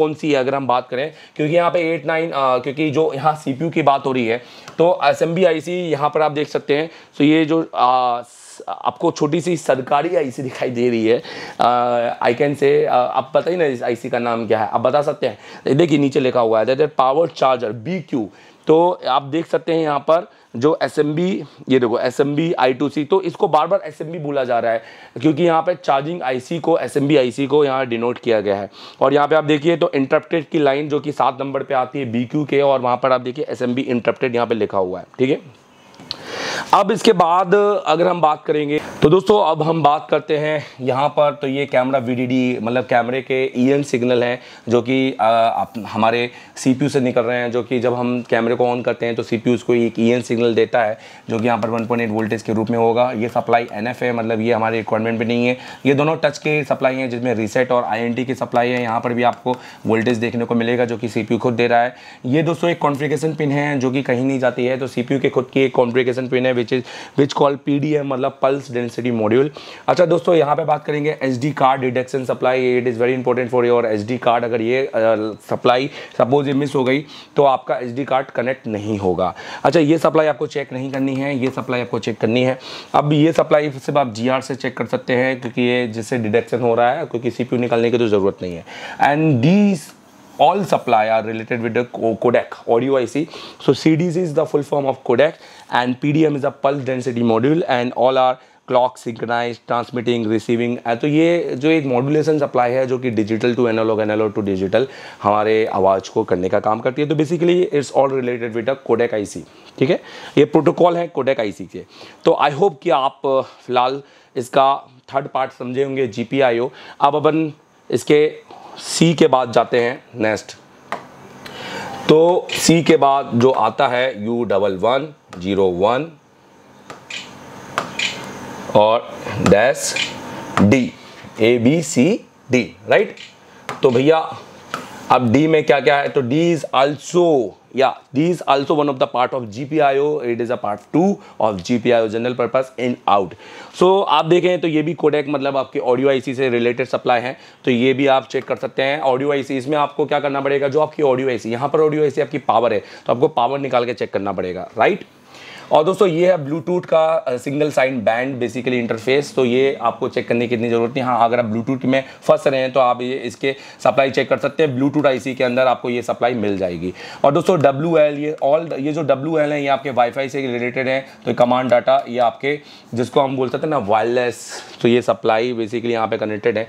कौन सी है अगर हम बात करें क्योंकि यहाँ पे एट नाइन uh, क्योंकि जो यहाँ सी की बात हो रही है तो एस एम यहाँ पर आप देख सकते हैं सो so ये जो uh, आपको छोटी सी सरकारी आईसी दिखाई दे रही है आई कैन से आप पता ही ना इस आईसी का नाम क्या है आप बता सकते हैं देखिए नीचे लिखा हुआ है पावर चार्जर बी क्यू तो आप देख सकते हैं यहाँ पर जो एस ये देखो एस एम तो इसको बार बार एस बोला जा रहा है क्योंकि यहाँ पे चार्जिंग आईसी को एस एम को यहाँ डिनोट किया गया है और यहाँ पे आप देखिए तो इंटरप्टेड की लाइन जो कि सात नंबर पे आती है बी के और वहाँ पर आप देखिए एस एम बी इंटरप्टेड यहाँ पे लिखा हुआ है ठीक है अब इसके बाद अगर हम बात करेंगे तो दोस्तों अब हम बात करते हैं यहाँ पर तो ये कैमरा वी मतलब कैमरे के ई e सिग्नल हैं जो कि हमारे सी से निकल रहे हैं जो कि जब हम कैमरे को ऑन करते हैं तो सी पी उसको एक ई e सिग्नल देता है जो कि यहाँ पर वन वोल्टेज के रूप में होगा ये सप्लाई एन है मतलब ये हमारे रिक्वायरमेंट में नहीं है ये दोनों टच के सप्लाई हैं जिसमें रीसेट और आई की सप्लाई है यहाँ पर भी आपको वोल्टेज देखने को मिलेगा जो कि सी खुद दे रहा है ये दोस्तों एक कॉन्फ्रिकेशन पिन है जो कि कहीं नहीं जाती है तो सी के खुद की एक कॉन्फ्रिकेशन कन्वर्जन पिन है which is which call P D M मतलब पल्स डेंसिटी मॉड्यूल अच्छा दोस्तों यहाँ पे बात करेंगे H D card detection supply it is very important for your H D card अगर ये सप्लाई सपोज ये मिस हो गई तो आपका एच डी कार्ड कनेक्ट नहीं होगा अच्छा ये सप्लाई आपको चेक नहीं करनी है ये सप्लाई आपको चेक करनी है अब ये सप्लाई सिर्फ आप जी आर से चेक कर सकते हैं क्योंकि ये जिससे डिडक्शन हो रहा है क्योंकि सी पी यू निकालने की तो ज़रूरत नहीं है and D all supply are related with the codec audio IC. So CDC is the full form of codec and PDM is a pulse density module and all are clock synchronize transmitting receiving तो ये जो एक modulation supply है जो कि digital to analog, analog to digital हमारे आवाज़ को करने का काम करती है तो basically it's all related with a codec IC ठीक है ये प्रोटोकॉल है कोडेक IC के तो आई होप कि आप फिलहाल इसका थर्ड पार्ट समझे होंगे जी पी आई ओ अब अपन इसके सी के बाद जाते हैं नेक्स्ट तो सी के बाद जो आता है U double one zero one और dash D A B C D right तो भैया अब डी में क्या क्या है तो डी इज ऑल्सो या D is also one of the part of GPIO it is a part two of GPIO general purpose in out so आप देखें तो ये भी कोडेक मतलब आपके ऑडियो आईसी से रिलेटेड सप्लाई है तो ये भी आप चेक कर सकते हैं ऑडियो आईसी इसमें आपको क्या करना पड़ेगा जो आपकी ऑडियो आईसी यहां पर ऑडियो आईसी आपकी पावर है तो आपको पावर निकाल के चेक करना पड़ेगा राइट right? और दोस्तों ये है ब्लूटूथ का single sine band basically interface तो ये आपको चेक करने की इतनी ज़रूरत नहीं हाँ अगर आप ब्लूटूथ में फंस रहे हैं तो आप ये इसके सप्लाई चेक कर सकते हैं ब्लूटूथ आईसी के अंदर आपको ये सप्लाई मिल जाएगी और दोस्तों डब्ल्यू ये ऑल ये जो डब्ल्यू है ये आपके वाईफाई से रिलेटेड है तो कमांड डाटा ये आपके जिसको हम सकते हैं ना वायरलेस तो ये सप्लाई बेसिकली यहाँ पे कनेक्टेड है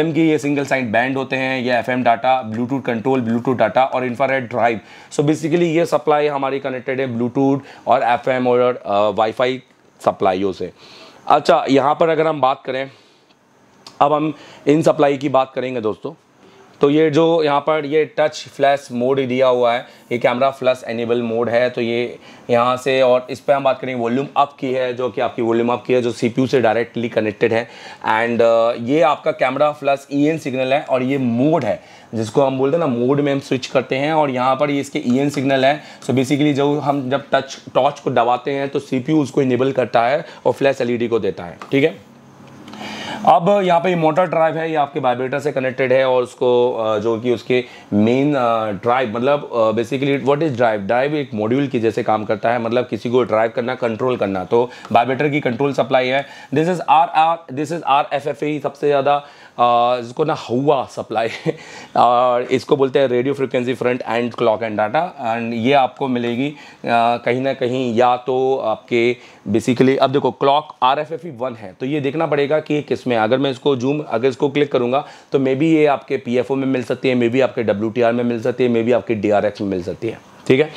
एम की ये सिंगल साइन बैंड होते हैं ये M data Bluetooth control Bluetooth data और इंफ्रारेड ड्राइव सो बेसिकली ये सप्लाई हमारी कनेक्टेड है ब्लूटूथ और एम मॉडेम और वाईफाई सप्लाइयों से अच्छा यहाँ पर अगर हम बात करें अब हम इन सप्लाई की बात करेंगे दोस्तों तो ये जो यहाँ पर ये टच फ्लैश मोड दिया हुआ है ये कैमरा फ्लस एनेबल मोड है तो ये यहाँ से और इस पर हम बात करेंगे वॉल्यूम अप की है जो कि आपकी वॉल्यूम अप की है जो सीपीयू से डायरेक्टली कनेक्टेड है एंड uh, ये आपका कैमरा फ्लस ई सिग्नल है और ये मोड है जिसको हम बोलते हैं ना मोड में हम स्विच करते हैं और यहाँ पर ये इसके ई सिग्नल है सो बेसिकली जब हम जब टच टॉर्च को दबाते हैं तो सी उसको इनेबल करता है और फ्लैश एल को देता है ठीक है अब यहाँ पे मोटर ड्राइव है ये आपके वाइब्रेटर से कनेक्टेड है और उसको जो कि उसके मेन ड्राइव मतलब basically what is drive drive एक मॉड्यूल की जैसे काम करता है मतलब किसी को ड्राइव करना कंट्रोल करना तो वाइब्रेटर की कंट्रोल सप्लाई है this is R R this is R F F सबसे ज़्यादा जिसको ना हवा सप्लाई और इसको बोलते हैं radio frequency front end clock and data and ये आपको मिलेगी uh, कहीं ना कहीं या तो आपके बेसिकली अब देखो clock R F F one है तो ये देखना पड़ेगा कि किस में अगर मैं इसको जूम अगर इसको क्लिक करूँगा तो मे बी ये आपके पी एफ ओ में मिल सकती है मे बी आपके डब्ल्यू टी आर में मिल सकती है मे बी आपके डी आर एक्स में मिल सकती है ठीक है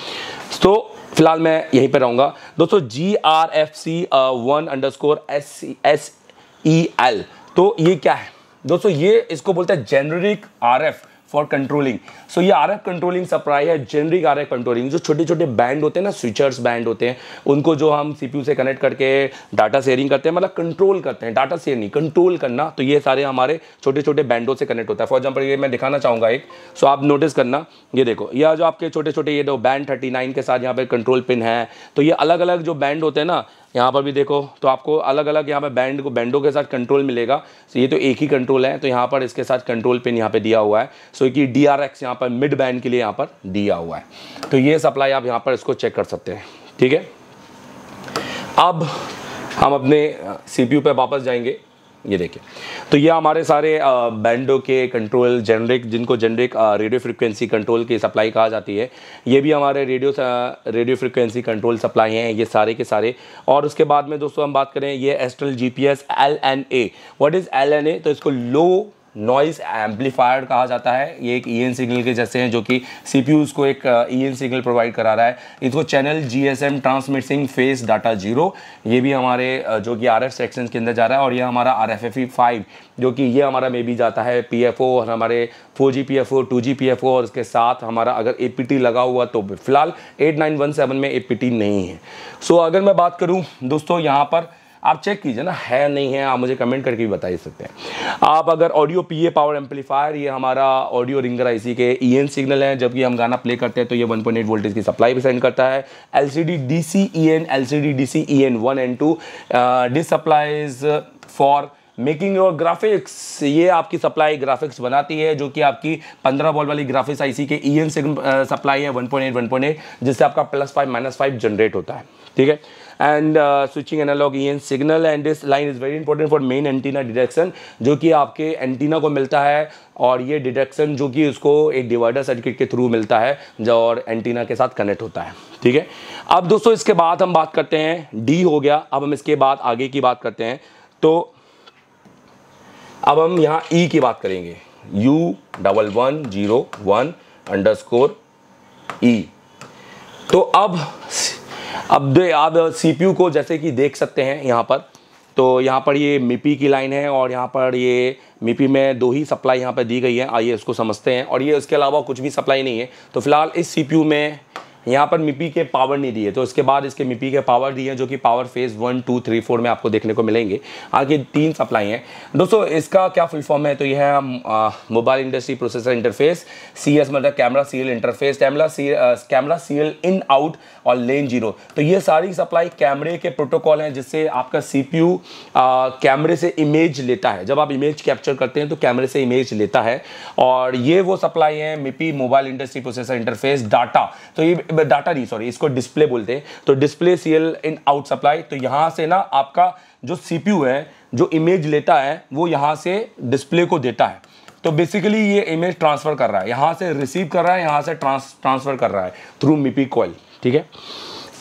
तो फिलहाल मैं यहीं पर रहूँगा दोस्तों G R F C one underscore S S E L तो ये क्या है दोस्तों ये इसको बोलते हैं generic RF for controlling so ये आर एफ कंट्रोलिंग सप्लाई है जेनरिक आर एफ कंट्रोलिंग जो छोटे छोटे बैंड होते हैं ना स्विचर्स बैंड होते हैं उनको जो हम सीपीयू से कनेक्ट करके डाटा शेयरिंग करते हैं मतलब कंट्रोल करते हैं डाटा शेयर नहीं कंट्रोल करना तो ये सारे हमारे छोटे छोटे बैंडों से कनेक्ट होता है फॉर एग्जाम्पल ये मैं दिखाना चाहूँगा एक सो so आप नोटिस करना ये देखो यह जो आपके छोटे छोटे ये दो बैंड थर्टी नाइन के साथ यहाँ पे कंट्रोल पिन है तो ये अलग अलग जो बैंड होते हैं ना यहाँ पर भी देखो तो आपको अलग अलग यहाँ पर बैंड को बैंडों के साथ कंट्रोल मिलेगा तो ये तो एक ही कंट्रोल है तो यहाँ पर इसके साथ कंट्रोल पिन यहाँ पर दिया हुआ है सो कि डी आर एक्स यहाँ पर मिड बैंड के लिए यहाँ पर दिया हुआ है तो ये सप्लाई आप यहाँ पर इसको चेक कर सकते हैं ठीक है अब हम अपने सी पी यू पर वापस जाएंगे ये देखिए तो ये हमारे सारे बैंडो के कंट्रोल जेनरिक जिनको जेनरिक रेडियो फ्रिक्वेंसी कंट्रोल की सप्लाई कहा जाती है ये भी हमारे radio radio frequency control supply हैं ये सारे के सारे और उसके बाद में दोस्तों हम बात करें ये astral G P S L N A what is L N A तो इसको लो नॉइज़ एम्पलीफायर कहा जाता है ये एक ई e सिग्नल के जैसे हैं जो कि सी को एक ई सिग्नल प्रोवाइड करा रहा है इसको channel G S M transmitting phase data zero ये भी हमारे uh, जो कि आर एफ सेक्शन के अंदर जा रहा है और ये हमारा R F F E five जो कि ये हमारा मे बी जाता है पी एफ ओ और हमारे four G P F O two G P F O और इसके साथ हमारा अगर ए पी टी लगा हुआ तो फिलहाल एट नाइन वन सेवन में ए पी टी नहीं है सो so, अगर मैं बात करूँ दोस्तों यहाँ पर आप चेक कीजिए ना है नहीं है आप मुझे कमेंट करके भी बता ही सकते हैं आप अगर ऑडियो पीए पावर एम्पलीफायर ये हमारा ऑडियो रिंगर इसी के ई सिग्नल है जबकि हम गाना प्ले करते हैं तो ये 1.8 वोल्टेज की सप्लाई भी सेंड करता है L C D D C E N L C D D C E N one and two this supplies for making your graphics ये आपकी सप्लाई ग्राफिक्स बनाती है जो कि आपकी 15 बॉल वाली ग्राफिक्स आईसी के ई एन सप्लाई है 1.8 1.8 जिससे आपका plus five minus five generate होता है ठीक है and switching analog E signal and this line is very important for main antenna detection जो कि आपके एंटीना को मिलता है और ये डिटेक्शन जो कि उसको एक डिवाइडर सर्किट के थ्रू मिलता है जो और एंटीना के साथ कनेक्ट होता है ठीक है अब दोस्तों इसके बाद हम बात करते हैं डी हो गया अब हम इसके बाद आगे की बात करते हैं तो अब हम यहाँ ई e की बात करेंगे U double one zero one underscore E तो अब अब दे आप सीपीयू को जैसे कि देख सकते हैं यहाँ पर तो यहाँ पर ये मिपी की लाइन है और यहाँ पर ये मिपी में दो ही सप्लाई यहाँ पर दी गई है आइए इसको समझते हैं और ये इसके अलावा कुछ भी सप्लाई नहीं है तो फिलहाल इस यू में यहाँ पर मिपी के पावर नहीं दिए तो उसके बाद इसके मिपी के पावर दिए हैं जो कि power phase one two three four में आपको देखने को मिलेंगे आगे तीन सप्लाई हैं दोस्तों इसका क्या फुल फॉर्म है तो यह है mobile industry processor interface C S मतलब camera serial interface camera C camera serial in out और लेन जीरो तो ये सारी सप्लाई कैमरे के प्रोटोकॉल हैं जिससे आपका सी कैमरे से इमेज लेता है जब आप इमेज कैप्चर करते हैं तो कैमरे से इमेज लेता है और ये वो सप्लाई है MIPI mobile industry processor interface data तो ये डाटा नहीं सॉरी इसको डिस्प्ले बोलते हैं तो display C L in out supply तो यहाँ से ना आपका जो सी है जो इमेज लेता है वो यहाँ से डिस्प्ले को देता है तो बेसिकली ये इमेज ट्रांसफ़र कर रहा है यहाँ से रिसीव कर रहा है यहाँ से ट्रांस ट्रांसफ़र कर रहा है थ्रू मिपी कॉल ठीक है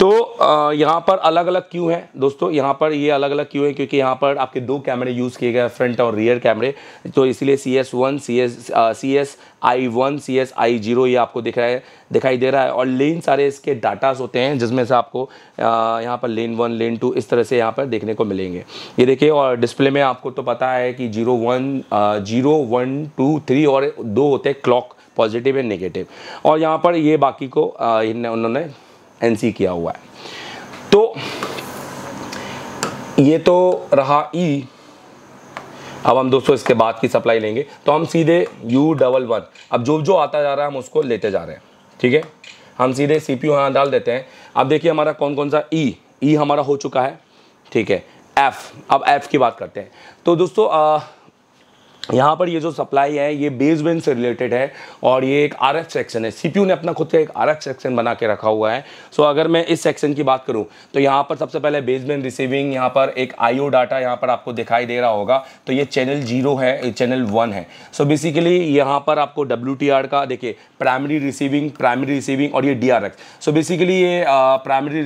तो यहाँ पर अलग अलग क्यों है दोस्तों यहाँ पर ये अलग अलग क्यों है क्योंकि यहाँ पर आपके दो कैमरे यूज़ किए गए फ्रंट और रियर कैमरे तो इसलिए C S one C S C S I one C S I zero ये आपको दिख रहा है दिखाई दे रहा है और लेन सारे इसके डाटास होते हैं जिसमें से आपको यहाँ पर लेन वन लेन टू इस तरह से यहाँ पर देखने को मिलेंगे ये देखिए और डिस्प्ले में आपको तो पता है कि zero one zero one two three और दो होते हैं क्लॉक पॉजिटिव एंड नेगेटिव और यहाँ पर ये बाकी को आ, उन्होंने एन किया हुआ है तो ये तो रहा ई e। अब हम दोस्तों इसके बाद की सप्लाई लेंगे तो हम सीधे यू डबल वन अब जो जो आता जा रहा है हम उसको लेते जा रहे हैं ठीक है हम सीधे सी पी यहाँ डाल देते हैं अब देखिए हमारा कौन कौन सा ई e, ई e हमारा हो चुका है ठीक है एफ़ अब एफ़ की बात करते हैं तो दोस्तों यहाँ पर ये जो सप्लाई है ये बेस बेन से रिलेटेड है और ये एक आर एफ सेक्शन है सीपीयू ने अपना खुद का एक आर एफ सेक्शन बना के रखा हुआ है सो so, अगर मैं इस सेक्शन की बात करूँ तो यहाँ पर सबसे पहले बेस बेन रिसीविंग यहाँ पर एक आईओ डाटा यहाँ पर आपको दिखाई दे रहा होगा तो ये चैनल जीरो है चैनल वन है सो so, बेसिकली यहाँ पर आपको डब्ल्यू का देखिए प्राइमरी रिसीविंग प्राइमरी रिसीविंग और ये डी सो बेसिकली ये प्राइमरी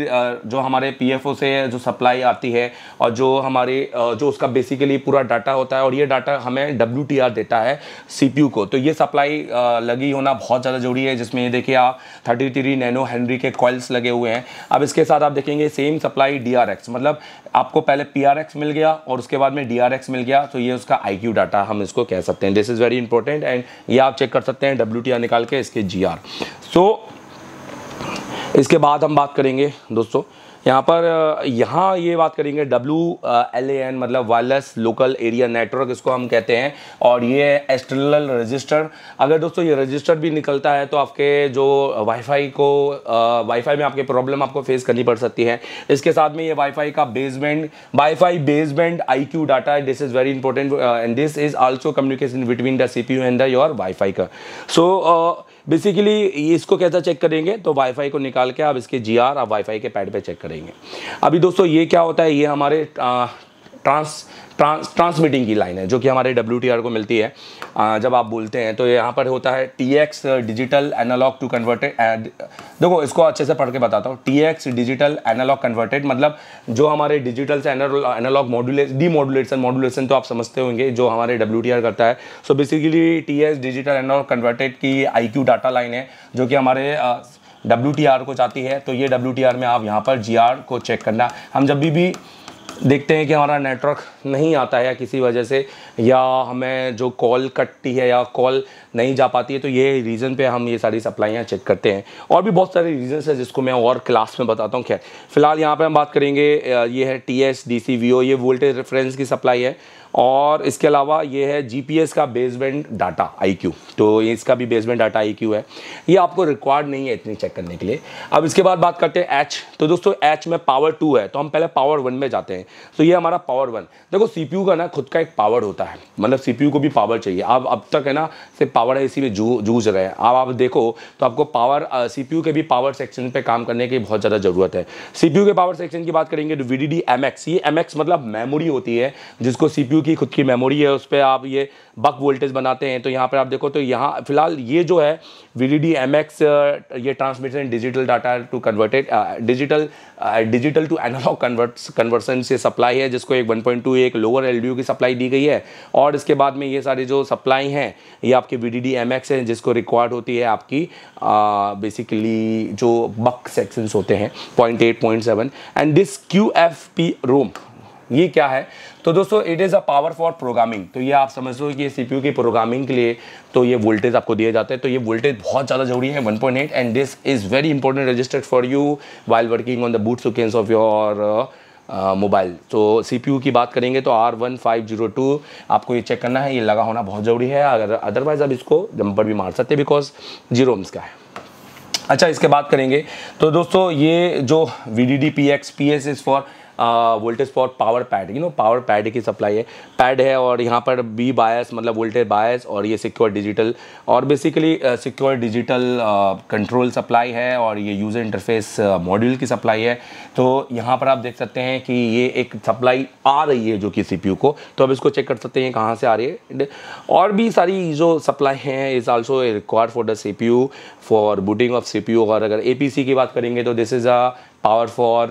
जो हमारे पी से जो सप्लाई आती है और जो हमारे जो उसका बेसिकली पूरा डाटा होता है और ये डाटा हमें डब्ल्यू देता है सीपीयू को तो ये सप्लाई लगी होना बहुत ज़्यादा जरूरी है जिसमें ये देखिए आप थर्टी थ्री नैनो हेनरी के कॉयल्स लगे हुए हैं अब इसके साथ आप देखेंगे सेम सप्लाई डी मतलब आपको पहले पी मिल गया और उसके बाद में डी मिल गया तो ये उसका आई डाटा हम इसको कह सकते हैं this is very important and ये आप चेक कर सकते हैं डब्ल्यू निकाल के इसके जी सो so, इसके बाद हम बात करेंगे दोस्तों यहाँ पर यहाँ ये बात करेंगे डब्ल्यू एल ए एन मतलब वायरलेस लोकल एरिया नेटवर्क इसको हम कहते हैं और ये एक्सटर्नल रजिस्टर अगर दोस्तों ये रजिस्टर भी निकलता है तो आपके जो वाईफाई को वाईफाई में आपके प्रॉब्लम आपको फेस करनी पड़ सकती है इसके साथ में ये वाईफाई का basement wifi basement I Q data this is very important and this is also communication between the C P U and the your wifi का सो so, uh, बेसिकली इसको कैसा चेक करेंगे तो वाईफाई को निकाल के आप इसके जी आप वाईफाई के पैड पे चेक करेंगे अभी दोस्तों ये क्या होता है ये हमारे ट्रांस ट्रांस ट्रांसमिटिंग की लाइन है जो कि हमारे डब्ल्यू को मिलती है आ, जब आप बोलते हैं तो यहाँ पर होता है T X digital analog to converted देखो इसको अच्छे से पढ़ के बताता हूँ T X digital analog converted मतलब जो हमारे डिजिटल से analog modulate demodulation modulation तो आप समझते होंगे जो हमारे डब्ल्यू करता है so basically T X digital analog converted की आई क्यू डाटा लाइन है जो कि हमारे आ, डब्ल्यू को चाहती है तो ये डब्ल्यू में आप यहाँ पर जी को चेक करना हम जब भी भी देखते हैं कि हमारा नेटवर्क नहीं आता है किसी वजह से या हमें जो कॉल कटती है या कॉल नहीं जा पाती है तो ये रीज़न पे हम ये सारी सप्लाइयाँ चेक करते हैं और भी बहुत सारे रीज़न्स हैं जिसको मैं और क्लास में बताता हूँ खैर फिलहाल यहाँ पर हम बात करेंगे ये है T S D C V O ये वोल्टेज रेफरेंस की सप्लाई है और इसके अलावा ये है जी का बेसमेंट डाटा आई तो इसका भी बेसमेंट डाटा आई है ये आपको रिक्वायर्ड नहीं है इतनी चेक करने के लिए अब इसके बाद बात करते हैं एच तो दोस्तों एच में पावर टू है तो हम पहले पावर वन में जाते हैं तो ये हमारा पावर वन देखो सी का ना खुद का एक पावर होता है मतलब सी को भी पावर चाहिए अब अब तक है ना सिर्फ पावर है इसी में जू जूझ रहे हैं अब आप देखो तो आपको पावर सीपीयू के भी पावर सेक्शन पे काम करने की बहुत ज़्यादा ज़रूरत है सीपीयू के पावर सेक्शन की बात करेंगे तो वी डी ये एम मतलब मेमोरी होती है जिसको सीपीयू की खुद की मेमोरी है उस पर आप ये बक वोल्टेज बनाते हैं तो यहाँ पर आप देखो तो यहाँ फिलहाल ये जो है V D D M X ये transmission digital data to converted digital digital to analog convert conversion से सप्लाई है जिसको एक 1.2 एक लोअर एल की सप्लाई दी गई है और इसके बाद में ये सारी जो सप्लाई हैं ये आपके V D D M X हैं जिसको रिक्वायर्ड होती है आपकी बेसिकली जो बक सेक्शंस होते हैं point eight point seven and this Q F P ROM ये क्या है तो दोस्तों it is a power for programming तो ये आप समझ लो कि सी पी की प्रोग्रामिंग के लिए तो ये वोल्टेज आपको दिए जाते हैं तो ये वोल्टेज बहुत ज़्यादा जरूरी है 1.8 and this is very important registered for you while working on the boot sequence of your mobile तो सी की बात करेंगे तो R one five zero two आपको ये चेक करना है ये लगा होना बहुत ज़रूरी है अगर अदरवाइज़ आप इसको जम्पर भी मार सकते हैं बिकॉज जीरो ओम्स का है अच्छा इसके बात करेंगे तो दोस्तों ये जो V D D P X P S is for voltage for power pad you know power pad की सप्लाई है पैड है और यहाँ पर बी बायस मतलब वोल्टेज बायस और ये सिक्योर डिजिटल और basically secure digital control supply है और ये यूज़र इंटरफेस मॉड्यूल की सप्लाई है तो यहाँ पर आप देख सकते हैं कि ये एक सप्लाई आ रही है जो कि सी को तो अब इसको चेक कर सकते हैं कहाँ से आ रही है और भी सारी जो सप्लाई हैं is also required for the U for booting of U और अगर सी की बात करेंगे तो this is a power for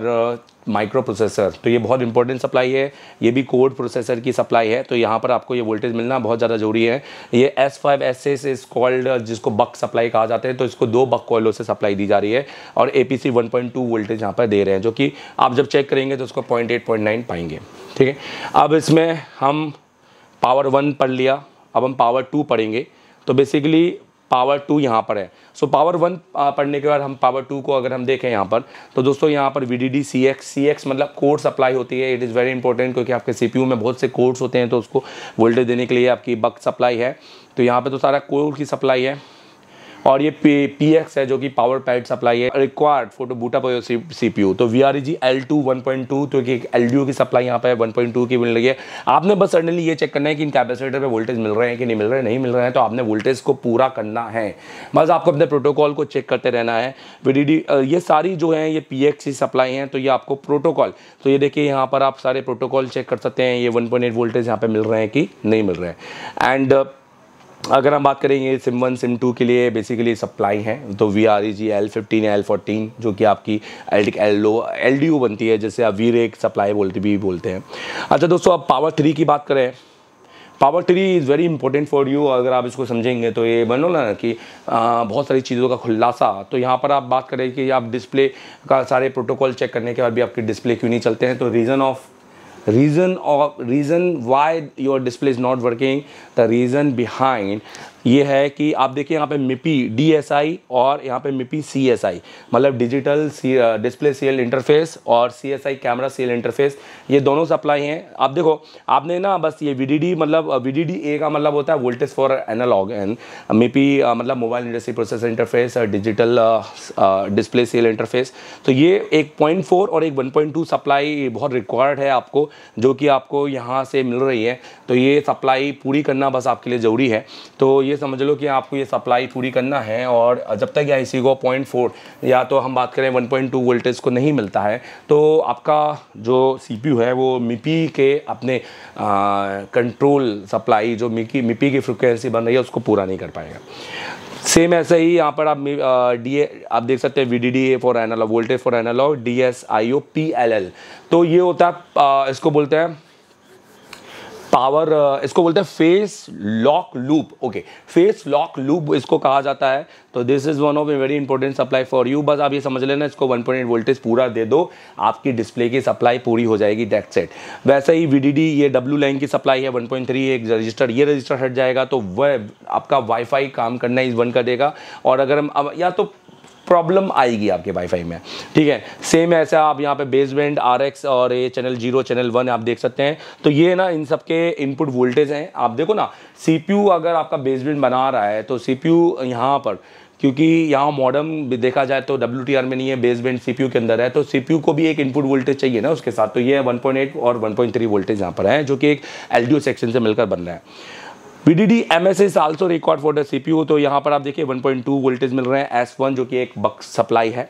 microprocessor तो ये बहुत इंपॉर्टेंट सप्लाई है ये भी कोड प्रोसेसर की सप्लाई है तो यहाँ पर आपको ये वोल्टेज मिलना बहुत ज़्यादा जरूरी है ये S five S S is called जिसको बक सप्लाई कहा जाता है तो इसको दो बक कॉलों से सप्लाई दी जा रही है और A P C one point two voltage यहाँ पर दे रहे हैं जो कि आप जब चेक करेंगे तो उसको पॉइंट एट पॉइंट नाइन पाएंगे ठीक है अब इसमें हम पावर वन पढ़ लिया अब हम पावर टू पढ़ेंगे तो बेसिकली पावर टू यहाँ पर है सो पावर वन पढ़ने के बाद हम पावर टू को अगर हम देखें यहाँ पर तो दोस्तों यहाँ पर V D D C X C X मतलब कोर्स अप्लाई होती है इट इज़ वेरी इंपॉर्टेंट क्योंकि आपके सी पी यू में बहुत से कोर्स होते हैं तो उसको वोल्टेज देने के लिए आपकी बक सप्लाई है तो यहाँ पर तो सारा कोर की सप्लाई है और ये पी एक्स है जो कि पावर पैड सप्लाई है रिक्वायर्ड फोटो बूटा पर सी पी यू तो V R G L two one point two तो एल डी यू की सप्लाई यहाँ पर वन पॉइंट टू की मिल रही है आपने बस सडनली ये चेक करना है कि इन कैपेसिटर पर वोल्टेज मिल रहे हैं कि नहीं मिल रहे हैं नहीं मिल रहे हैं तो आपने वोल्टेज को पूरा करना है बस आपको अपने प्रोटोकॉल को चेक करते रहना है वीडीडी ये सारी जो है ये पी एक्स की सप्लाई है तो ये आपको प्रोटोकॉल तो ये देखिए यहाँ पर आप सारे प्रोटोकॉल चेक कर सकते हैं ये वन पॉइंट एट वोल्टेज यहाँ पर मिल रहे हैं कि नहीं मिल रहे हैं एंड अगर हम बात करेंगे सिम वन सिम टू के लिए बेसिकली सप्लाई हैं तो V R E G L fifteen L fourteen जो कि आपकी L L L D U बनती है जैसे आप वी रेक सप्लाई बोलते भी बोलते हैं अच्छा दोस्तों अब पावर थ्री की बात करें power tree is very important for you अगर आप इसको समझेंगे तो ये बनो ना कि बहुत सारी चीज़ों का खुलासा तो यहाँ पर आप बात करें कि आप डिस्प्ले का सारे प्रोटोकॉल चेक करने के बाद भी आपके डिस्प्ले क्यों नहीं चलते हैं तो reason of reason of reason why your display is not working the reason behind ये है कि आप देखिए यहाँ पे मिपी डीएसआई और यहाँ पे मिपी सीएसआई मतलब digital C display CL interface और सीएसआई कैमरा सीएल इंटरफेस ये दोनों सप्लाई हैं आप देखो आपने ना बस ये वीडीडी मतलब वीडीडी uh, ए का मतलब होता है voltage for analog and MIPI uh, मतलब mobile industry process interface digital display CL interface तो ये एक पॉइंट और एक वन सप्लाई बहुत रिक्वायर्ड है आपको जो कि आपको यहाँ से मिल रही है तो ये सप्लाई पूरी करना बस आपके लिए ज़रूरी है तो ये समझ लो कि आपको ये सप्लाई पूरी करना है और जब तक आई सी को पॉइंट फोर या तो हम बात करें वन पॉइंट टू वोल्टेज को नहीं मिलता है तो आपका जो यू है वो मिपी के अपने कंट्रोल सप्लाई जो मिकी मिपी की फ्रिक्वेंसी बन रही है उसको पूरा नहीं कर पाएगा सेम ऐसे ही यहाँ पर आप डी आप देख सकते हैं V D D A for analog voltage for analog D S I O P L L तो ये होता है आ, इसको बोलते हैं पावर uh, इसको बोलते हैं phase lock loop okay phase lock loop इसको कहा जाता है तो this is one of a very important supply for you बस आप ये समझ लेना इसको 1.8 पॉइंट वोल्टेज पूरा दे दो आपकी डिस्प्ले की सप्लाई पूरी हो जाएगी डेट सेट वैसे ही वी ये डब्ल्यू लाइन की सप्लाई है 1.3 एक रजिस्टर ये रजिस्टर हट जाएगा तो वह आपका वाईफाई काम करना इस वन का देगा और अगर हम अब या तो प्रॉब्लम आएगी आपके वाईफाई में ठीक है सेम ऐसा आप यहाँ पे बेसमेंट आर और ये चैनल जीरो चैनल वन आप देख सकते हैं तो ये ना इन सब के इनपुट वोल्टेज हैं आप देखो ना सी अगर आपका बेसमेंट बना रहा है तो सी पी पर क्योंकि यहाँ मॉडर्न देखा जाए तो डब्ल्यू में नहीं है बेसमेंट सी के अंदर है तो सी को भी एक इनपुट वोल्टेज चाहिए ना उसके साथ तो ये 1.8 और 1.3 वोल्टेज यहाँ पर है जो कि एक एल सेक्शन से मिलकर बन रहा है VDD MS is also required for the CPU तो यहाँ पर आप देखिए 1.2 वोल्टेज मिल रहे हैं S1 जो कि एक बक सप्लाई है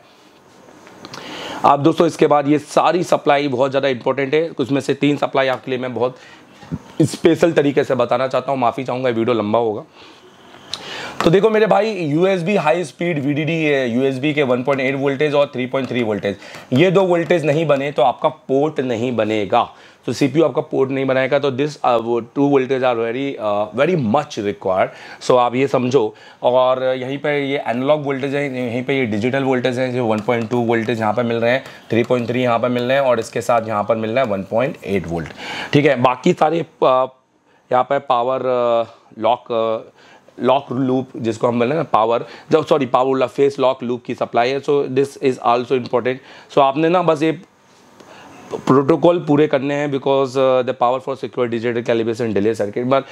आप दोस्तों इसके बाद ये सारी सप्लाई बहुत ज़्यादा इंपॉर्टेंट है उसमें से तीन सप्लाई आपके लिए मैं बहुत स्पेशल तरीके से बताना चाहता हूँ माफ़ी चाहूंगा वीडियो लंबा होगा तो देखो मेरे भाई U S B high speed V D D U S B के 1.8 वोल्टेज और 3.3 वोल्टेज ये दो वोल्टेज नहीं बने तो आपका पोर्ट नहीं बनेगा तो यू आपका पोर्ट नहीं बनाएगा तो दिस uh, वो two voltage are very very much required so आप ये समझो और यहीं पर ये एनलॉग वोल्टेज है यहीं पर ये डिजिटल वोल्टेज है जो 1.2 वोल्टेज यहाँ पर मिल रहे हैं 3.3 पॉइंट थ्री यहाँ पर मिल रहे हैं और इसके साथ यहाँ पर मिल वन पॉइंट 1.8 वोल्ट ठीक है बाकी सारे uh, यहाँ पर पावर लॉक लॉक लूप जिसको हम बोले ना पावर जब sorry power phase lock loop की सप्लाई है so this is also important so आपने ना बस ये प्रोटोकॉल पूरे करने हैं because the power for secure digital calibration delay circuit but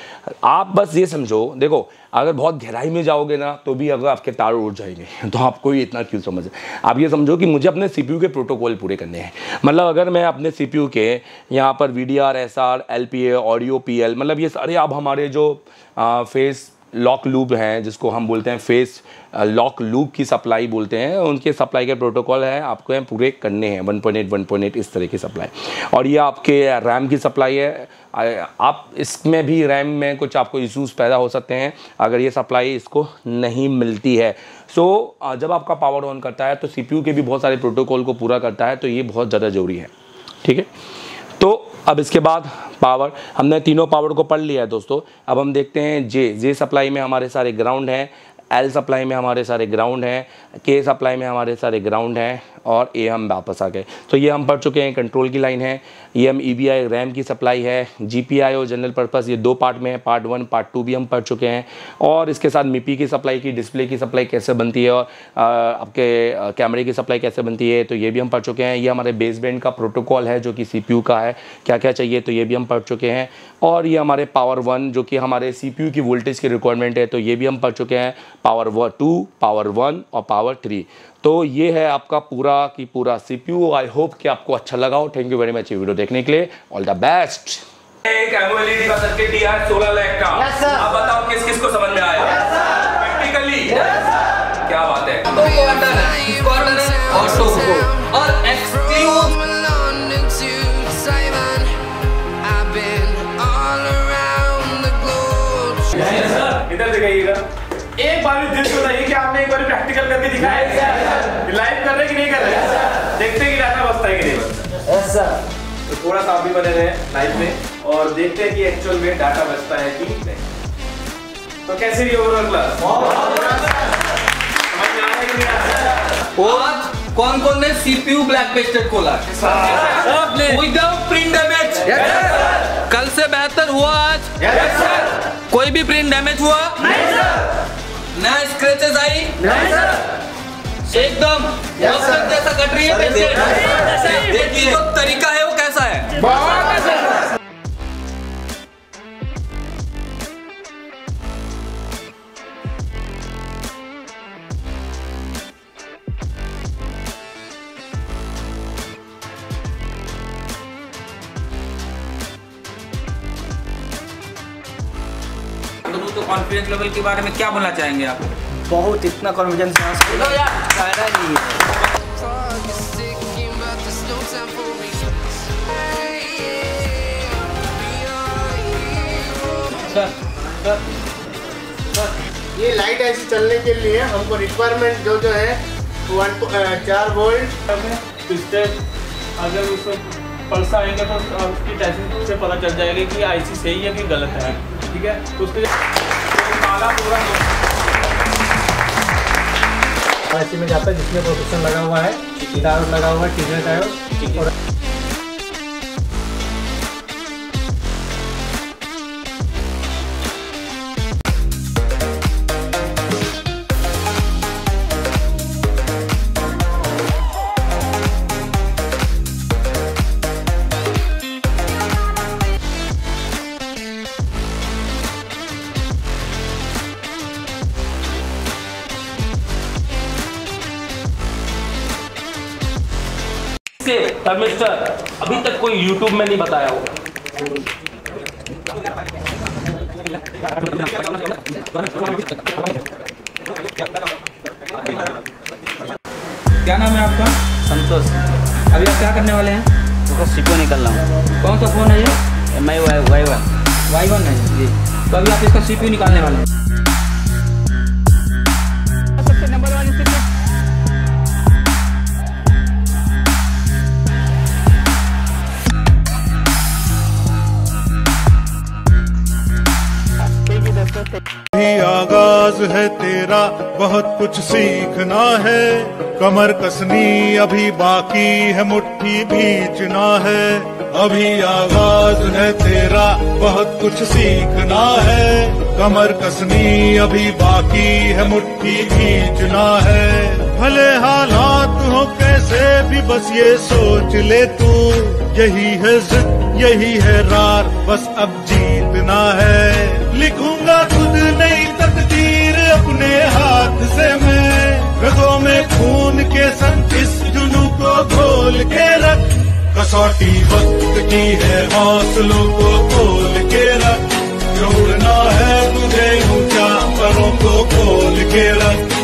आप बस ये समझो देखो अगर बहुत गहराई में जाओगे ना तो भी अगर आपके तार उड़ जाएंगे तो आपको ही इतना क्यों समझ आप ये समझो कि मुझे अपने सी के प्रोटोकॉल पूरे करने हैं मतलब अगर मैं अपने सी के यहाँ पर V D R S R L P A audio P L मतलब ये सारे आप हमारे जो फेस uh, लॉक लूब हैं जिसको हम बोलते हैं फेस लॉक लूब की सप्लाई बोलते हैं उनके सप्लाई के प्रोटोकॉल है आपको हैं पूरे करने हैं 1.8 1.8 इस तरह की सप्लाई और ये आपके रैम की सप्लाई है आप इसमें भी रैम में कुछ आपको इश्यूज पैदा हो सकते हैं अगर ये सप्लाई इसको नहीं मिलती है सो so, uh, जब आपका पावर ऑन करता है तो सी के भी बहुत सारे प्रोटोकॉल को पूरा करता है तो ये बहुत ज़्यादा ज़रूरी है ठीक है तो अब इसके बाद पावर हमने तीनों पावर को पढ़ लिया है दोस्तों अब हम देखते हैं जे जे सप्लाई में हमारे सारे ग्राउंड हैं एल सप्लाई में हमारे सारे ग्राउंड हैं के सप्लाई में हमारे सारे ग्राउंड हैं और ए हम वापस आ गए तो ये हम पढ़ चुके हैं कंट्रोल की लाइन है ये हम ई e रैम की सप्लाई है जी और जनरल पर्पज़ ये दो पार्ट में है पार्ट वन पार्ट टू भी हम पढ़ चुके हैं और इसके साथ मिपी की सप्लाई की डिस्प्ले की सप्लाई कैसे बनती है और आपके कैमरे की सप्लाई कैसे बनती है तो ये भी हम पढ़ चुके हैं ये हमारे बैंड का प्रोटोकॉल है जो कि सी का है क्या क्या चाहिए तो ये भी हम पढ़ चुके हैं और ये हमारे पावर वन जो कि हमारे सी की वोल्टेज की रिक्वायरमेंट है तो ये भी हम पढ़ चुके हैं पावर टू पावर वन और पावर थ्री तो ये है आपका पूरा की पूरा सीपीयू आई होप कि आपको अच्छा लगा हो थैंक यू वेरी मच ये वीडियो देखने के लिए ऑल द बेस्ट एक का समझ में प्रैक्टिकली क्या बात है एक बार दिल प्रैक्टिकल करके दिखाया लाइव कर रहे कि नहीं कर रहे देखते हैं कि गाना बचता है कि नहीं बचता तो थोड़ा सा भी बने रहे लाइव में और देखते हैं कि एक्चुअल में डाटा बचता है कि नहीं तो कैसे भी ओवरऑल क्लास समझ में आ आज कौन कौन ने सीपीयू ब्लैक पेस्टर खोला विदाउट प्रिंट डैमेज कल से बेहतर हुआ आज कोई भी प्रिंट डैमेज हुआ नहीं सर ना स्क्रेचेस आई नहीं सर एकदम जैसा कट रही है देखिए जो तरीका है वो कैसा है बहुत अच्छा। कॉन्फिडेंस लेवल के बारे में क्या बोलना चाहेंगे आप बहुत इतना कॉन्फिडेंस है ये लाइट ऐसी चलने के लिए हमको रिक्वायरमेंट जो जो है वन uh, चार वोल्ट ट्विस्टेड अगर उसमें पल्स आएंगे तो उसकी टेस्टिंग से पता चल जाएगा कि आईसी सही है कि गलत है ठीक है उसके ऐसे में जाता है जिसमें प्रोटेक्शन लगा हुआ है लगा हुआ है टीजर डायोड और से परमेश्वर अभी तक कोई यूट्यूब में नहीं बताया होगा क्या नाम है आपका संतोष अभी आप क्या करने वाले हैं तो सीपो निकलना हूँ कौन सा फ़ोन है ये M I Y Y one Y one है जी तो अभी आप इसका सीपीयू निकालने वाले हैं ही आगाज है तेरा बहुत कुछ सीखना है कमर कसनी अभी बाकी है मुट्ठी भीचना है अभी आगाज है तेरा बहुत कुछ सीखना है कमर कसनी अभी बाकी है मुट्ठी भीचना है भले हालात हो कैसे भी बस ये सोच ले तू यही है जिद यही है रार बस अब जीतना है लिखूं सन इस जुनू को खोल के रख कसौटी वक्त की है हौसलों को खोल के रख जोड़ना है तुझे ऊंचा परों को खोल के रख